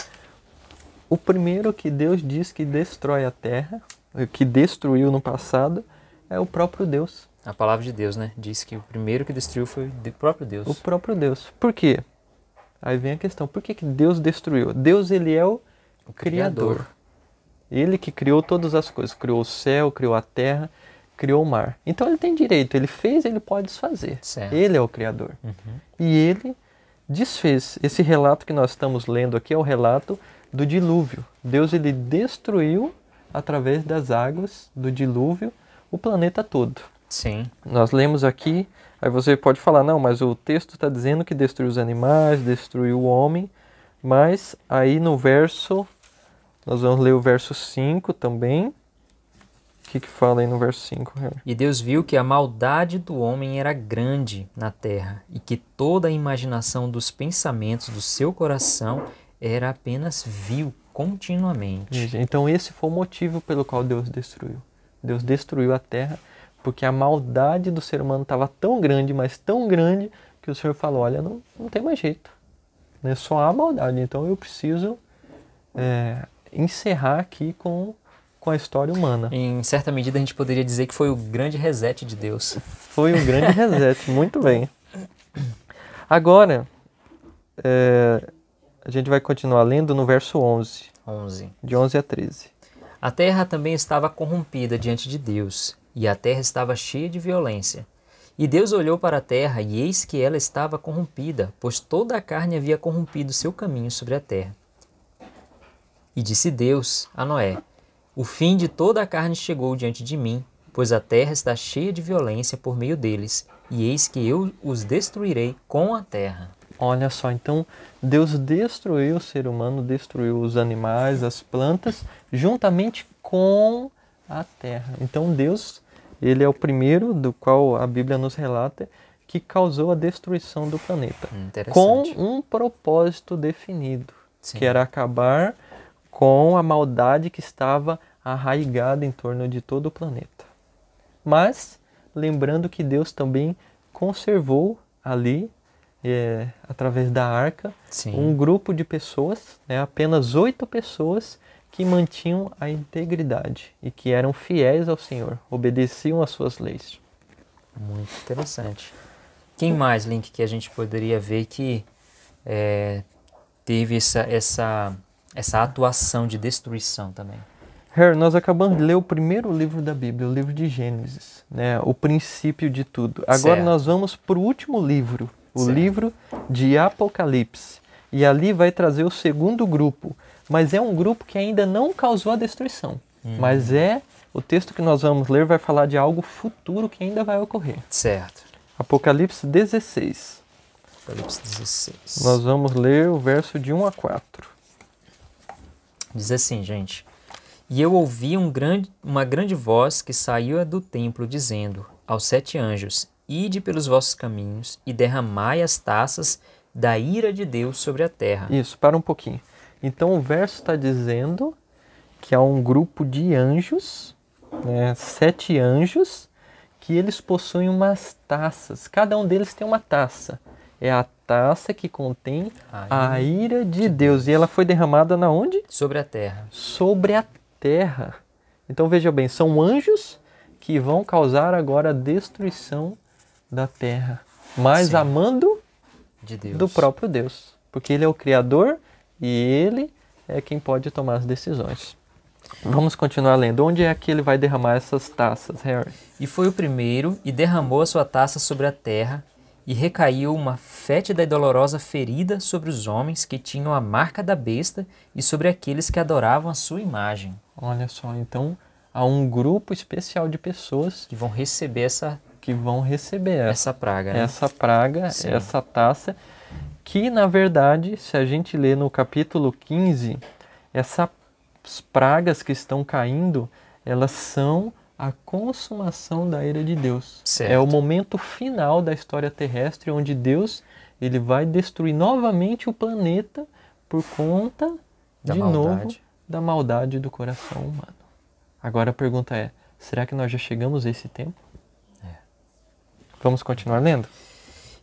o primeiro que Deus diz que destrói a terra, que destruiu no passado, é o próprio Deus. A palavra de Deus, né? Diz que o primeiro que destruiu foi o próprio Deus. O próprio Deus. Por quê? Aí vem a questão, por que, que Deus destruiu? Deus ele é o, o criador. criador. Ele que criou todas as coisas, criou o céu, criou a terra, criou o mar. Então ele tem direito, ele fez, ele pode desfazer. Certo. Ele é o criador. Uhum. E ele desfez. Esse relato que nós estamos lendo aqui é o relato do dilúvio. Deus ele destruiu através das águas do dilúvio o planeta todo. Sim. Nós lemos aqui Aí você pode falar, não, mas o texto está dizendo que destruiu os animais, destruiu o homem, mas aí no verso, nós vamos ler o verso 5 também. O que, que fala aí no verso 5? E Deus viu que a maldade do homem era grande na terra e que toda a imaginação dos pensamentos do seu coração era apenas vil continuamente. Então, esse foi o motivo pelo qual Deus destruiu. Deus destruiu a terra porque a maldade do ser humano estava tão grande, mas tão grande, que o Senhor falou: olha, não, não tem mais jeito. Né? Só há maldade. Então eu preciso é, encerrar aqui com, com a história humana. Em certa medida, a gente poderia dizer que foi o grande reset de Deus. Foi o grande reset, muito bem. Agora, é, a gente vai continuar lendo no verso 11. 11. De 11 a 13. A terra também estava corrompida diante de Deus, e a terra estava cheia de violência. E Deus olhou para a terra, e eis que ela estava corrompida, pois toda a carne havia corrompido seu caminho sobre a terra. E disse Deus a Noé: O fim de toda a carne chegou diante de mim, pois a terra está cheia de violência por meio deles, e eis que eu os destruirei com a terra. Olha só, então Deus destruiu o ser humano, destruiu os animais, as plantas, juntamente com a terra. Então Deus ele é o primeiro do qual a Bíblia nos relata que causou a destruição do planeta, com um propósito definido, Sim. que era acabar com a maldade que estava arraigada em torno de todo o planeta. Mas lembrando que Deus também conservou ali é, através da arca Sim. um grupo de pessoas, né, apenas oito pessoas que mantinham a integridade e que eram fiéis ao Senhor, obedeciam às suas leis. Muito interessante. Quem mais, Link, que a gente poderia ver que é, teve essa, essa, essa atuação de destruição também? Her, nós acabamos de ler o primeiro livro da Bíblia, o livro de Gênesis, né? o princípio de tudo. Agora certo. nós vamos para o último livro, o certo. livro de Apocalipse. E ali vai trazer o segundo grupo, mas é um grupo que ainda não causou a destruição. Uhum. Mas é o texto que nós vamos ler vai falar de algo futuro que ainda vai ocorrer. Certo. Apocalipse 16. Apocalipse 16. Nós vamos ler o verso de 1 a 4. Diz assim, gente: E eu ouvi um grande, uma grande voz que saiu do templo dizendo aos sete anjos: Ide pelos vossos caminhos e derramai as taças da ira de Deus sobre a terra. Isso, para um pouquinho. Então o verso está dizendo que há um grupo de anjos, né, sete anjos, que eles possuem umas taças. Cada um deles tem uma taça. É a taça que contém a ira, a ira de, de Deus. Deus. E ela foi derramada na onde? Sobre a terra. Sobre a terra. Então veja bem, são anjos que vão causar agora a destruição da terra. Mas Sim. amando de Deus. do próprio Deus. Porque ele é o Criador e ele é quem pode tomar as decisões. Vamos continuar lendo. Onde é que ele vai derramar essas taças, Harry? E foi o primeiro, e derramou a sua taça sobre a terra, e recaiu uma fétida e dolorosa ferida sobre os homens que tinham a marca da besta e sobre aqueles que adoravam a sua imagem. Olha só, então há um grupo especial de pessoas que vão receber essa que vão receber essa, essa praga, né? essa praga, Sim. essa taça que, na verdade, se a gente lê no capítulo 15, essas pragas que estão caindo, elas são a consumação da ira de Deus. Certo. É o momento final da história terrestre onde Deus ele vai destruir novamente o planeta por conta da de maldade. novo da maldade do coração humano. Agora a pergunta é: será que nós já chegamos a esse tempo? É. Vamos continuar lendo?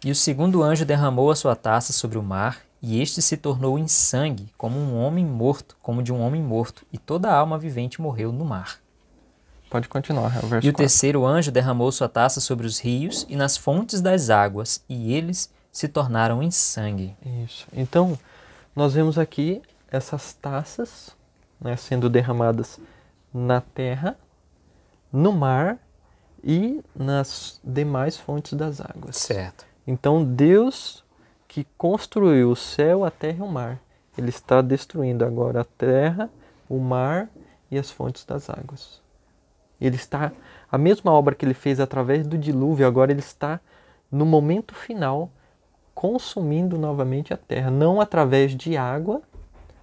E o segundo anjo derramou a sua taça sobre o mar, e este se tornou em sangue, como um homem morto, como de um homem morto, e toda a alma vivente morreu no mar. Pode continuar, é o verso E 4. o terceiro anjo derramou sua taça sobre os rios e nas fontes das águas, e eles se tornaram em sangue. Isso. Então, nós vemos aqui essas taças né, sendo derramadas na terra, no mar e nas demais fontes das águas. Certo. Então Deus que construiu o céu, a terra e o mar, ele está destruindo agora a terra, o mar e as fontes das águas. Ele está a mesma obra que ele fez através do dilúvio, agora ele está no momento final consumindo novamente a terra, não através de água,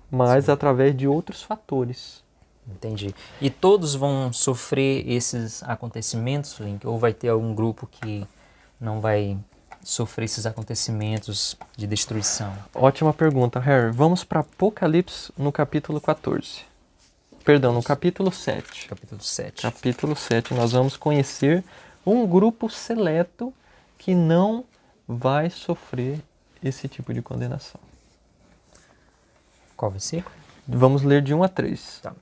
mas Sim. através de outros fatores. Entendi. E todos vão sofrer esses acontecimentos, Link? Ou vai ter algum grupo que não vai sofrer esses acontecimentos de destruição? Ótima pergunta, Harry. Vamos para Apocalipse no capítulo 14. Perdão, no capítulo 7. Capítulo 7. Capítulo 7, nós vamos conhecer um grupo seleto que não vai sofrer esse tipo de condenação. Qual versículo? Vamos ler de 1 a 3. Tá.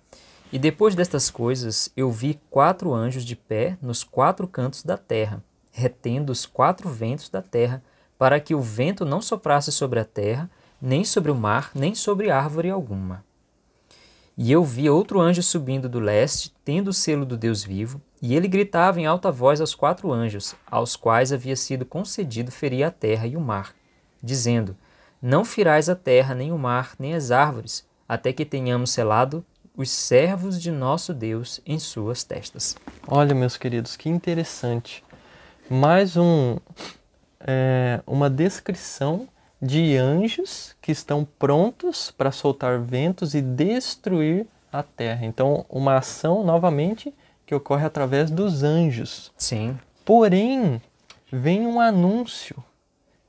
E depois destas coisas, eu vi quatro anjos de pé nos quatro cantos da terra retendo os quatro ventos da terra, para que o vento não soprasse sobre a terra, nem sobre o mar, nem sobre árvore alguma. E eu vi outro anjo subindo do leste, tendo o selo do Deus vivo, e ele gritava em alta voz aos quatro anjos, aos quais havia sido concedido ferir a terra e o mar, dizendo: Não firais a terra, nem o mar, nem as árvores, até que tenhamos selado os servos de nosso Deus em suas testas. Olha, meus queridos, que interessante mais um, é, uma descrição de anjos que estão prontos para soltar ventos e destruir a terra. Então, uma ação novamente que ocorre através dos anjos. Sim. Porém, vem um anúncio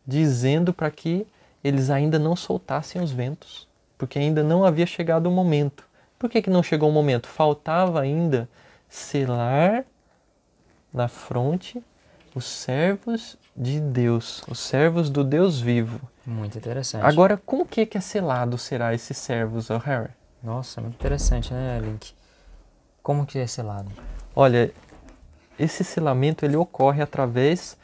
dizendo para que eles ainda não soltassem os ventos, porque ainda não havia chegado o momento. Por que, que não chegou o momento? Faltava ainda selar na fronte os servos de Deus, os servos do Deus vivo. Muito interessante. Agora, com que é que é selado será esses servos, oh Harry? Nossa, muito interessante, né, Link? Como que é selado? Olha, esse selamento ele ocorre através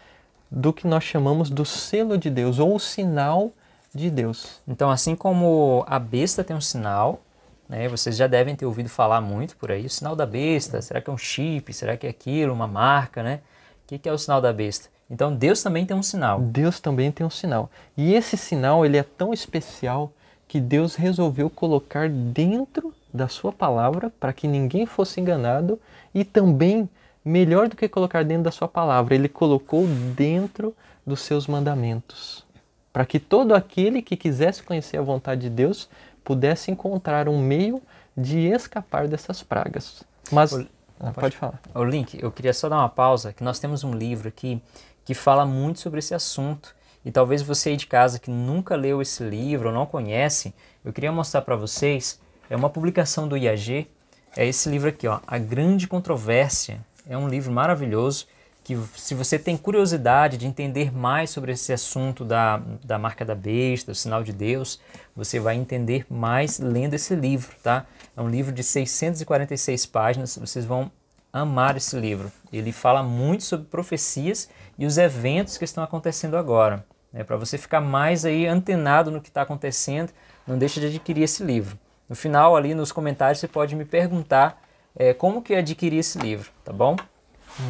do que nós chamamos do selo de Deus ou o sinal de Deus. Então, assim como a besta tem um sinal, né, vocês já devem ter ouvido falar muito por aí, o sinal da besta, será que é um chip, será que é aquilo, uma marca, né? O que, que, é o sinal da besta? Então Deus também tem um sinal. Deus também tem um sinal. E esse sinal ele é tão especial que Deus resolveu colocar dentro da sua palavra para que ninguém fosse enganado e também melhor do que colocar dentro da sua palavra, ele colocou dentro dos seus mandamentos, para que todo aquele que quisesse conhecer a vontade de Deus pudesse encontrar um meio de escapar dessas pragas. Mas ah, pode, pode falar. O Link, eu queria só dar uma pausa, que nós temos um livro aqui que fala muito sobre esse assunto. E talvez você aí de casa que nunca leu esse livro ou não conhece, eu queria mostrar para vocês. É uma publicação do IAG. É esse livro aqui, ó, A Grande Controvérsia. É um livro maravilhoso que se você tem curiosidade de entender mais sobre esse assunto da, da marca da besta, o sinal de Deus, você vai entender mais lendo esse livro, tá? É um livro de 646 páginas, vocês vão amar esse livro. Ele fala muito sobre profecias e os eventos que estão acontecendo agora. Né? Para você ficar mais aí antenado no que está acontecendo, não deixa de adquirir esse livro. No final, ali nos comentários, você pode me perguntar é, como que é adquirir esse livro, tá bom?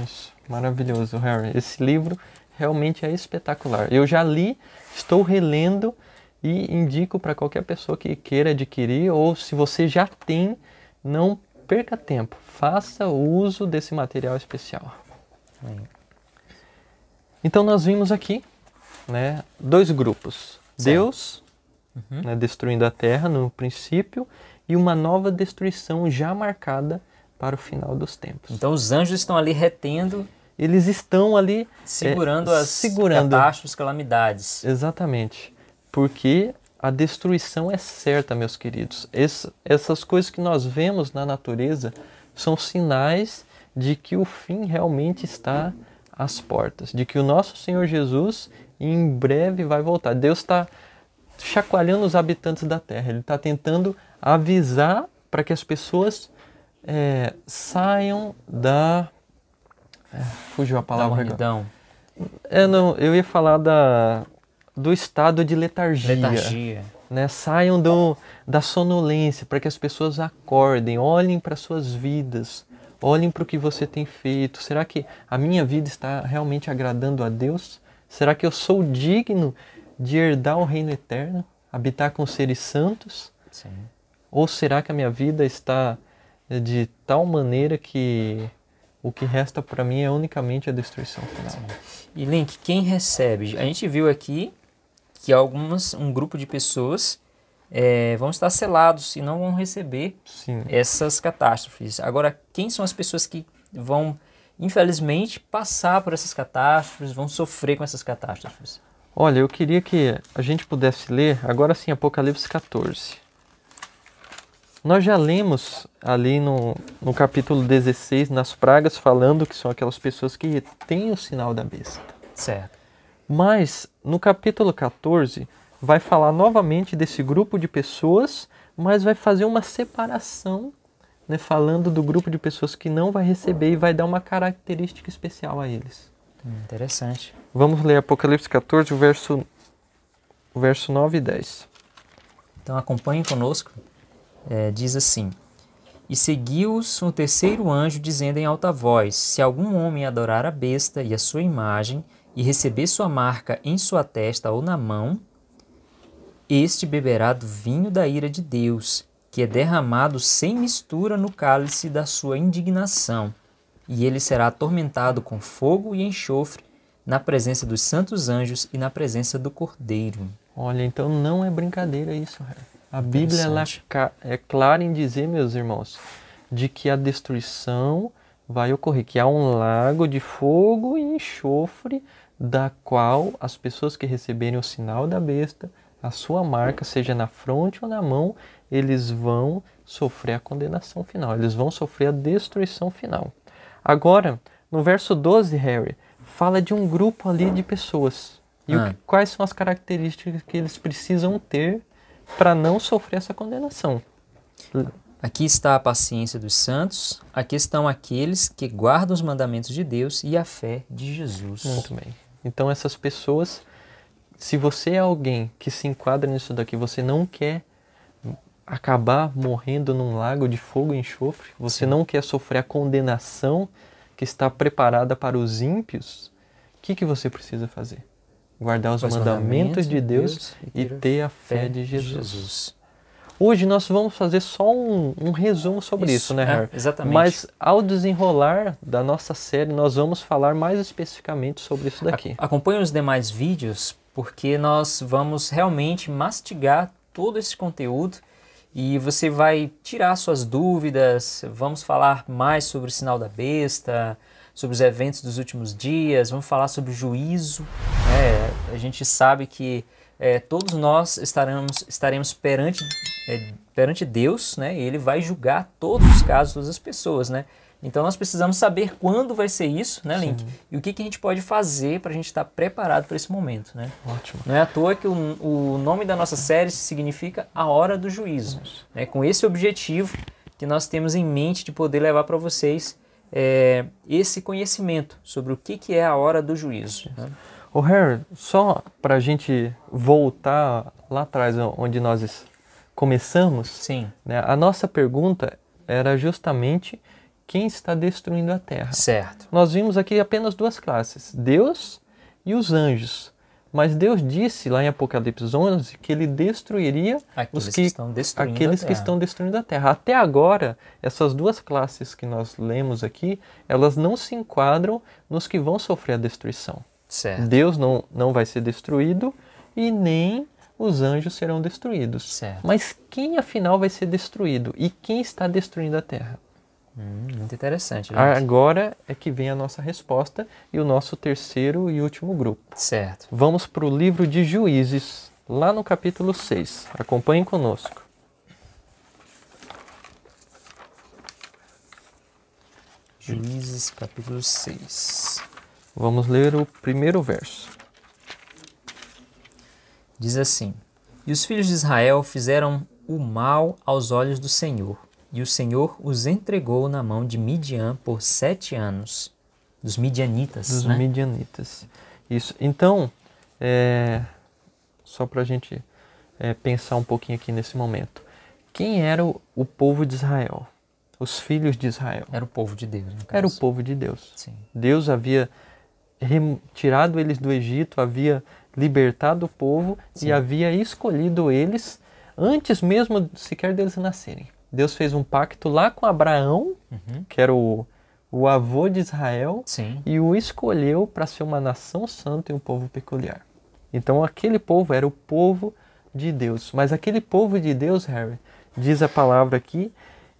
Isso. Maravilhoso, Harry. Esse livro realmente é espetacular. Eu já li, estou relendo e indico para qualquer pessoa que queira adquirir ou se você já tem, não perca tempo. Faça uso desse material especial. Então nós vimos aqui, né, dois grupos. Sim. Deus uhum. né, destruindo a Terra no princípio e uma nova destruição já marcada para o final dos tempos. Então os anjos estão ali retendo eles estão ali é, segurando é, as segurando. catástrofes, calamidades. Exatamente, porque a destruição é certa, meus queridos. essas coisas que nós vemos na natureza são sinais de que o fim realmente está às portas, de que o nosso Senhor Jesus em breve vai voltar. Deus está chacoalhando os habitantes da terra, ele está tentando avisar para que as pessoas é, saiam da Fugiu a palavra. Da Eu, é, não, eu ia falar da, do estado de letargia. Letargia. Né? Saiam do, da sonolência para que as pessoas acordem, olhem para suas vidas, olhem para o que você tem feito. Será que a minha vida está realmente agradando a Deus? Será que eu sou digno de herdar o reino eterno, habitar com seres santos? Sim. Ou será que a minha vida está de tal maneira que o que resta para mim é unicamente a destruição final. E Link, quem recebe? A gente viu aqui que algumas, um grupo de pessoas é, vão estar selados e não vão receber Sim. essas catástrofes. Agora, quem são as pessoas que vão, infelizmente, passar por essas catástrofes, vão sofrer com essas catástrofes? Olha, eu queria que a gente pudesse ler agora sim Apocalipse 14. Nós já lemos ali no, no capítulo 16, nas pragas, falando que são aquelas pessoas que têm o sinal da besta. Certo. Mas no capítulo 14 vai falar novamente desse grupo de pessoas, mas vai fazer uma separação, né, falando do grupo de pessoas que não vai receber e vai dar uma característica especial a eles. Hum, interessante. Vamos ler Apocalipse 14, o verso, o verso 9 e 10. Então acompanhe conosco. É, diz assim: e seguiu-os um terceiro anjo, dizendo em alta voz: Se algum homem adorar a besta e a sua imagem, e receber sua marca em sua testa ou na mão, este beberá do vinho da ira de Deus, que é derramado sem mistura no cálice da sua indignação. E ele será atormentado com fogo e enxofre na presença dos santos anjos e na presença do Cordeiro. Olha, então não é brincadeira isso, Harry. A Bíblia ela é clara em dizer, meus irmãos, de que a destruição vai ocorrer, que há um lago de fogo e enxofre da qual as pessoas que receberem o sinal da besta, a sua marca, seja na fronte ou na mão, eles vão sofrer a condenação final, eles vão sofrer a destruição final. Agora, no verso 12, Harry, fala de um grupo ali de pessoas. E ah. que, quais são as características que eles precisam ter para não sofrer essa condenação. Aqui está a paciência dos santos, aqui estão aqueles que guardam os mandamentos de Deus e a fé de Jesus. Muito bem. Então, essas pessoas, se você é alguém que se enquadra nisso daqui, você não quer acabar morrendo num lago de fogo e enxofre, você Sim. não quer sofrer a condenação que está preparada para os ímpios, o que, que você precisa fazer? guardar os, os mandamentos, mandamentos, de Deus, Deus e, ter a fé de Jesus. Jesus. Hoje nós vamos fazer só um, um resumo sobre isso, isso né, é, Harry? É, exatamente. Mas ao desenrolar da nossa série, nós vamos falar mais especificamente sobre isso daqui. A acompanhe os demais vídeos, porque nós vamos realmente mastigar todo esse conteúdo e você vai tirar suas dúvidas. Vamos falar mais sobre o sinal da besta, sobre os eventos dos últimos dias, vamos falar sobre juízo. Né? A gente sabe que é, todos nós estaremos, estaremos perante, é, perante Deus, né? E Ele vai julgar todos os casos, todas as pessoas, né? Então nós precisamos saber quando vai ser isso, né, Link? Sim. E o que, que a gente pode fazer para a gente estar tá preparado para esse momento, né? Ótimo. Não é à toa que o, o nome da nossa série significa A Hora do Juízo. Né? Com esse objetivo que nós temos em mente de poder levar para vocês é, esse conhecimento sobre o que, que é a hora do juízo. Né? O Harry, só para a gente voltar lá atrás onde nós começamos, Sim. Né, a nossa pergunta era justamente quem está destruindo a Terra. Certo. Nós vimos aqui apenas duas classes, Deus e os anjos. Mas Deus disse lá em Apocalipse 11 que ele destruiria aqueles os que, que estão destruindo aqueles que estão destruindo a terra. Até agora, essas duas classes que nós lemos aqui, elas não se enquadram nos que vão sofrer a destruição. Certo. Deus não, não vai ser destruído e nem os anjos serão destruídos. Certo. Mas quem afinal vai ser destruído e quem está destruindo a terra? Hum, muito interessante. Gente. Agora é que vem a nossa resposta e o nosso terceiro e último grupo. Certo. Vamos para o livro de Juízes, lá no capítulo 6. Acompanhem conosco. Juízes, capítulo 6. Vamos ler o primeiro verso. Diz assim: E os filhos de Israel fizeram o mal aos olhos do Senhor e o Senhor os entregou na mão de Midian por sete anos. Dos midianitas. Dos né? midianitas. Isso. Então, é, só para a gente é, pensar um pouquinho aqui nesse momento. Quem era o, o, povo de Israel? Os filhos de Israel. Era o povo de Deus. Era o povo de Deus. Sim. Deus havia retirado eles do Egito, havia libertado o povo Sim. e havia escolhido eles antes mesmo sequer deles nascerem. Deus fez um pacto lá com Abraão, uhum. que era o, o avô de Israel, Sim. e o escolheu para ser uma nação santa e um povo peculiar. Então aquele povo era o povo de Deus. Mas aquele povo de Deus, Harry, diz a palavra aqui,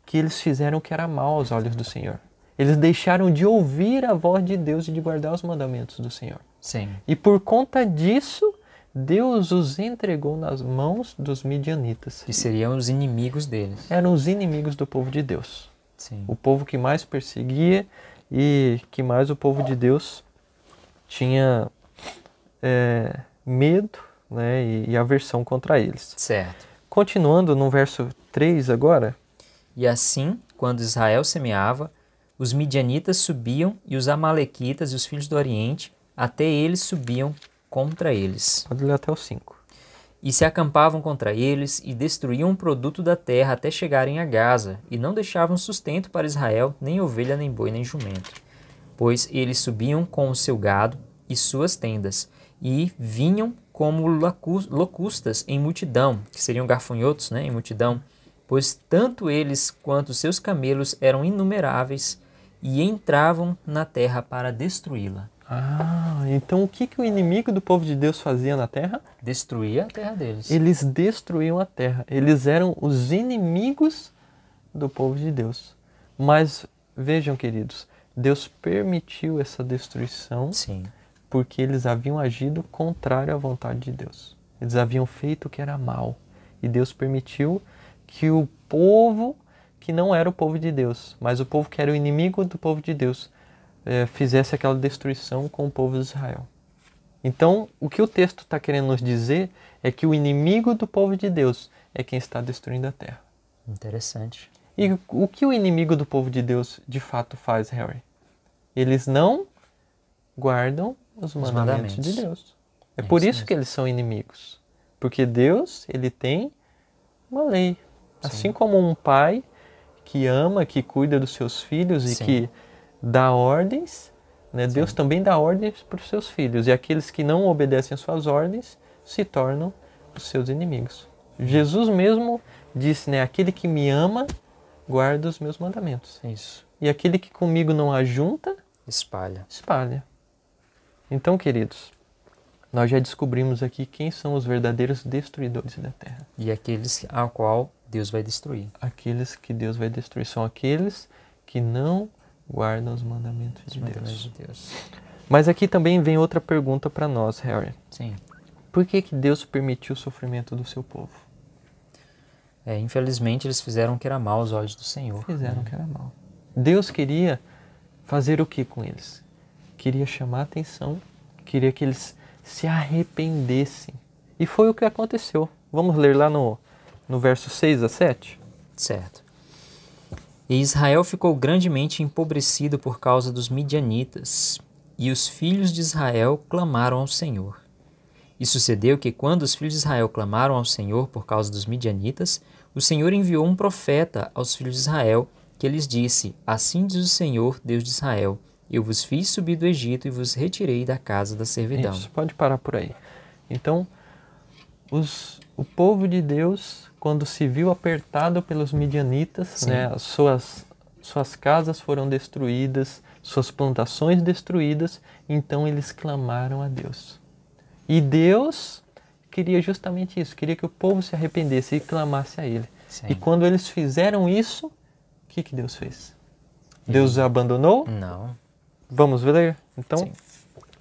que eles fizeram o que era mal aos olhos do Senhor. Eles deixaram de ouvir a voz de Deus e de guardar os mandamentos do Senhor. Sim. E por conta disso, Deus os entregou nas mãos dos midianitas. Que seriam os inimigos deles. Eram os inimigos do povo de Deus. Sim. O povo que mais perseguia e que mais o povo de Deus tinha é, medo né, e, e aversão contra eles. Certo. Continuando no verso 3 agora. E assim, quando Israel semeava, os midianitas subiam e os amalequitas e os filhos do Oriente, até eles subiam contra eles. Pode ler até o 5. E se acampavam contra eles e destruíam o produto da terra até chegarem a Gaza, e não deixavam sustento para Israel, nem ovelha, nem boi, nem jumento. Pois eles subiam com o seu gado e suas tendas, e vinham como locustas em multidão, que seriam garfunhotos né, em multidão, pois tanto eles quanto seus camelos eram inumeráveis e entravam na terra para destruí-la. Ah, então o que, que o inimigo do povo de Deus fazia na terra? Destruía a terra deles. Eles destruíam a terra. Eles eram os inimigos do povo de Deus. Mas vejam, queridos, Deus permitiu essa destruição Sim. porque eles haviam agido contrário à vontade de Deus. Eles haviam feito o que era mal. E Deus permitiu que o povo que não era o povo de Deus, mas o povo que era o inimigo do povo de Deus, é, fizesse aquela destruição com o povo de Israel. Então, o que o texto está querendo nos dizer é que o inimigo do povo de Deus é quem está destruindo a terra. Interessante. E o que o inimigo do povo de Deus de fato faz, Harry? Eles não guardam os, os mandamentos, de Deus. É, é por isso, isso que eles são inimigos. Porque Deus, ele tem uma lei. Assim Sim. Assim como um pai que ama, que cuida dos seus filhos Sim. e que dá ordens, né? Deus também dá ordens para os seus filhos, e aqueles que não obedecem às suas ordens se tornam os seus inimigos. Jesus mesmo disse, né? Aquele que me ama, guarda os meus mandamentos. Isso. E aquele que comigo não ajunta, espalha. Espalha. Então, queridos, nós já descobrimos aqui quem são os verdadeiros destruidores da terra. E aqueles a qual Deus vai destruir. Aqueles que Deus vai destruir são aqueles que não guarda os mandamentos, os de, mandamentos Deus. de, Deus. Mas aqui também vem outra pergunta para nós, Harry. Sim. Por que, que Deus permitiu o sofrimento do seu povo? É, infelizmente eles fizeram o que era mal aos olhos do Senhor. Fizeram o né? que era mal. Deus queria fazer o que com eles? Queria chamar a atenção, queria que eles se arrependessem. E foi o que aconteceu. Vamos ler lá no, no verso 6 a 7? Certo. E Israel ficou grandemente empobrecido por causa dos midianitas. E os filhos de Israel clamaram ao Senhor. E sucedeu que, quando os filhos de Israel clamaram ao Senhor por causa dos midianitas, o Senhor enviou um profeta aos filhos de Israel, que lhes disse: Assim diz o Senhor, Deus de Israel: Eu vos fiz subir do Egito e vos retirei da casa da servidão. Isso, pode parar por aí. Então, os, o povo de Deus quando se viu apertado pelos midianitas, né? suas, suas casas foram destruídas, suas plantações destruídas, então eles clamaram a Deus. E Deus queria justamente isso, queria que o povo se arrependesse e clamasse a Ele. Sim. E quando eles fizeram isso, o que, que Deus fez? Deus os abandonou? Não. Vamos ler? Então, Sim.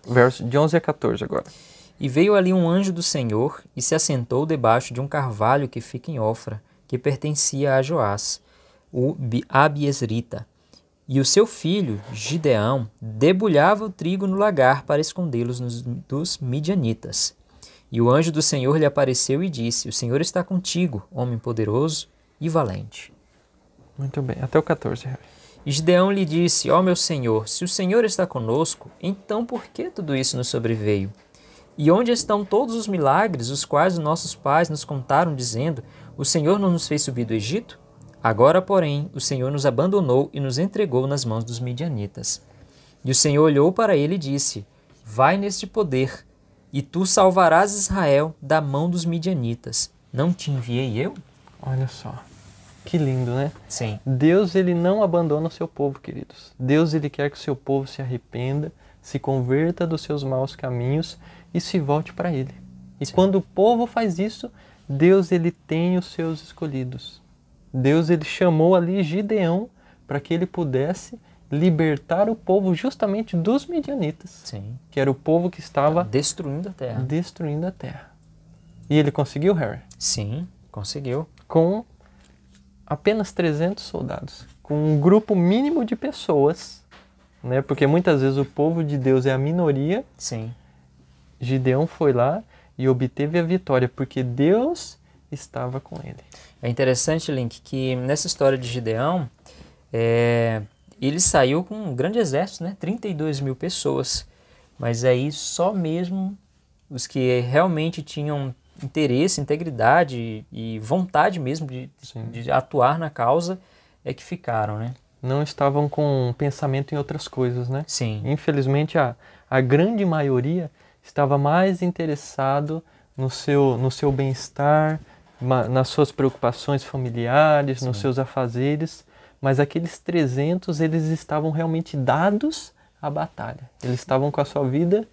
verso de 11 a 14 agora. E veio ali um anjo do Senhor e se assentou debaixo de um carvalho que fica em Ofra, que pertencia a Joás, o Abiesrita. E o seu filho, Gideão, debulhava o trigo no lagar para escondê-los dos midianitas. E o anjo do Senhor lhe apareceu e disse: O Senhor está contigo, homem poderoso e valente. Muito bem, até o 14. E Gideão lhe disse: Ó oh, meu Senhor, se o Senhor está conosco, então por que tudo isso nos sobreveio? E onde estão todos os milagres, os quais os nossos pais nos contaram, dizendo: O Senhor não nos fez subir do Egito? Agora, porém, o Senhor nos abandonou e nos entregou nas mãos dos midianitas. E o Senhor olhou para ele e disse: Vai neste poder, e tu salvarás Israel da mão dos midianitas. Não te enviei eu? Olha só. Que lindo, né? Sim. Deus ele não abandona o seu povo, queridos. Deus ele quer que o seu povo se arrependa, se converta dos seus maus caminhos e se volte para Ele. E Sim. quando o povo faz isso, Deus ele tem os seus escolhidos. Deus ele chamou ali Gideão para que ele pudesse libertar o povo justamente dos midianitas, Sim. que era o povo que estava destruindo a terra. Destruindo a terra. E ele conseguiu, Harry? Sim, conseguiu. Com apenas 300 soldados, com um grupo mínimo de pessoas, né? Porque muitas vezes o povo de Deus é a minoria. Sim. Gideão foi lá e obteve a vitória, porque Deus estava com ele. É interessante, Link, que nessa história de Gideão, é, ele saiu com um grande exército, né? 32 mil pessoas. Mas aí só mesmo os que realmente tinham interesse, integridade e vontade mesmo de, de, atuar na causa é que ficaram, né? Não estavam com pensamento em outras coisas, né? Sim. Infelizmente, a, a grande maioria estava mais interessado no seu, no seu bem-estar, nas suas preocupações familiares, Sim. nos seus afazeres, mas aqueles 300 eles estavam realmente dados à batalha. Eles estavam com a sua vida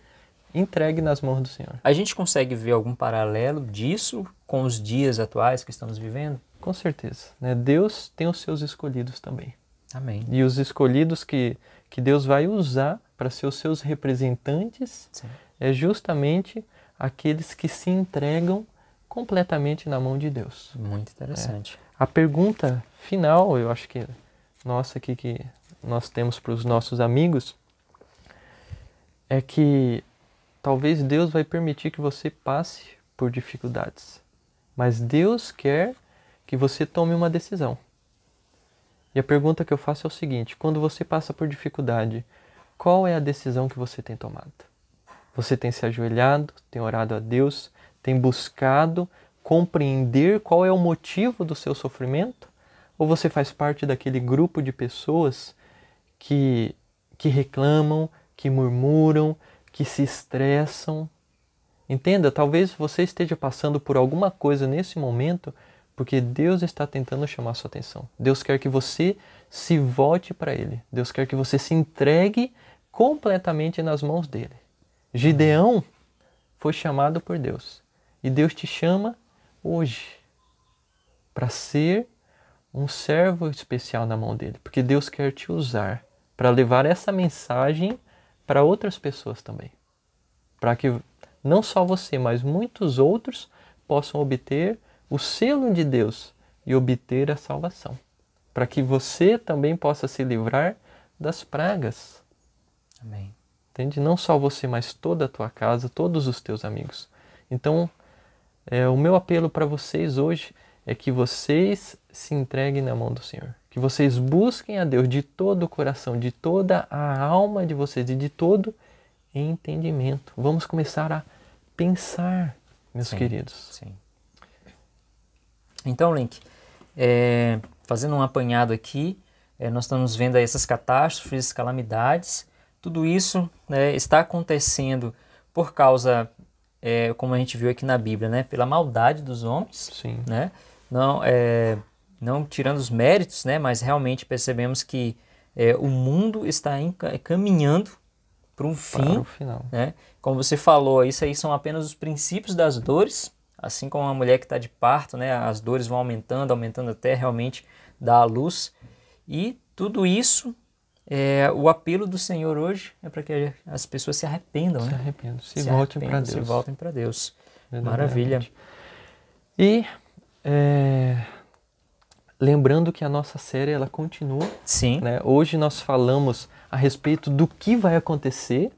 entregue nas mãos do Senhor. A gente consegue ver algum paralelo disso com os dias atuais que estamos vivendo? Com certeza. Né? Deus tem os seus escolhidos também. Amém. E os escolhidos que, que Deus vai usar para ser os seus representantes Sim é justamente aqueles que se entregam completamente na mão de Deus. Muito interessante. É. A pergunta final, eu acho que nossa aqui que nós temos para os nossos amigos é que talvez Deus vai permitir que você passe por dificuldades, mas Deus quer que você tome uma decisão. E a pergunta que eu faço é o seguinte: quando você passa por dificuldade, qual é a decisão que você tem tomado? Você tem se ajoelhado, tem orado a Deus, tem buscado compreender qual é o motivo do seu sofrimento? Ou você faz parte daquele grupo de pessoas que, que reclamam, que murmuram, que se estressam? Entenda, talvez você esteja passando por alguma coisa nesse momento porque Deus está tentando chamar sua atenção. Deus quer que você se volte para Ele. Deus quer que você se entregue completamente nas mãos dele. Gideão foi chamado por Deus. E Deus te chama hoje para ser um servo especial na mão dele, porque Deus quer te usar para levar essa mensagem para outras pessoas também. Para que não só você, mas muitos outros possam obter o selo de Deus e obter a salvação. Para que você também possa se livrar das pragas. Amém. Entende? Não só você, mas toda a tua casa, todos os teus amigos. Então, é, o meu apelo para vocês hoje é que vocês se entreguem na mão do Senhor. Que vocês busquem a Deus de todo o coração, de toda a alma de vocês e de todo entendimento. Vamos começar a pensar, meus sim, queridos. Sim. Então, Link, é, fazendo um apanhado aqui, é, nós estamos vendo essas catástrofes, calamidades tudo isso né, está acontecendo por causa, é, como a gente viu aqui na Bíblia, né, pela maldade dos homens, Sim. né? Não, é, não tirando os méritos, né, mas realmente percebemos que é, o mundo está caminhando para um fim, para né? Como você falou, isso aí são apenas os princípios das dores, assim como a mulher que está de parto, né? As dores vão aumentando, aumentando até realmente dar à luz e tudo isso é, o apelo do Senhor hoje é para que as pessoas se arrependam, se né? Arrependam, se, se voltem para Deus. Se voltem para Deus. Maravilha. E é, lembrando que a nossa série ela continua. Sim. Né? Hoje nós falamos a respeito do que vai acontecer,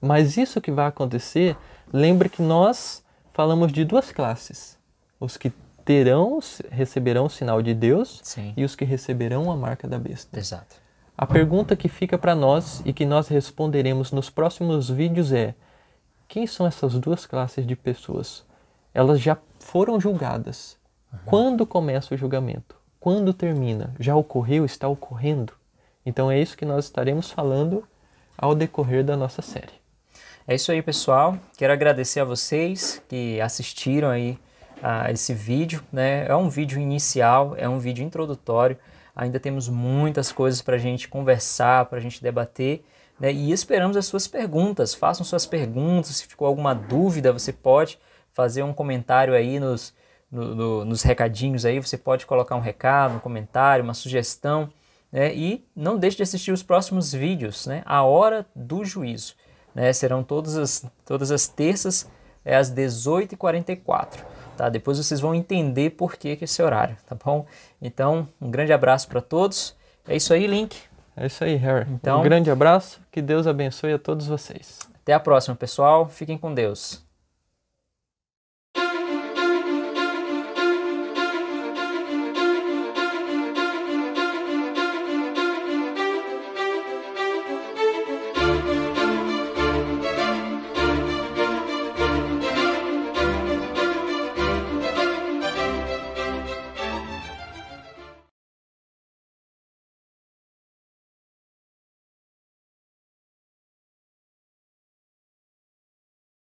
mas isso que vai acontecer, lembre que nós falamos de duas classes: os que terão receberão o sinal de Deus Sim. e os que receberão a marca da besta. Exato. A pergunta que fica para nós e que nós responderemos nos próximos vídeos é: quem são essas duas classes de pessoas? Elas já foram julgadas. Quando começa o julgamento? Quando termina? Já ocorreu? Está ocorrendo? Então é isso que nós estaremos falando ao decorrer da nossa série. É isso aí, pessoal. Quero agradecer a vocês que assistiram aí a ah, esse vídeo, né? É um vídeo inicial, é um vídeo introdutório Ainda temos muitas coisas para a gente conversar, para a gente debater. Né? E esperamos as suas perguntas. Façam suas perguntas. Se ficou alguma dúvida, você pode fazer um comentário aí nos, no, no, nos recadinhos aí. Você pode colocar um recado, um comentário, uma sugestão. Né? E não deixe de assistir os próximos vídeos, né? A Hora do Juízo. Né? Serão todas as, todas as terças é, às 18h44. Tá? Depois vocês vão entender por que, que esse horário, tá bom? Então, um grande abraço para todos. É isso aí, Link. É isso aí, Harry. Então, um grande abraço, que Deus abençoe a todos vocês. Até a próxima, pessoal. Fiquem com Deus.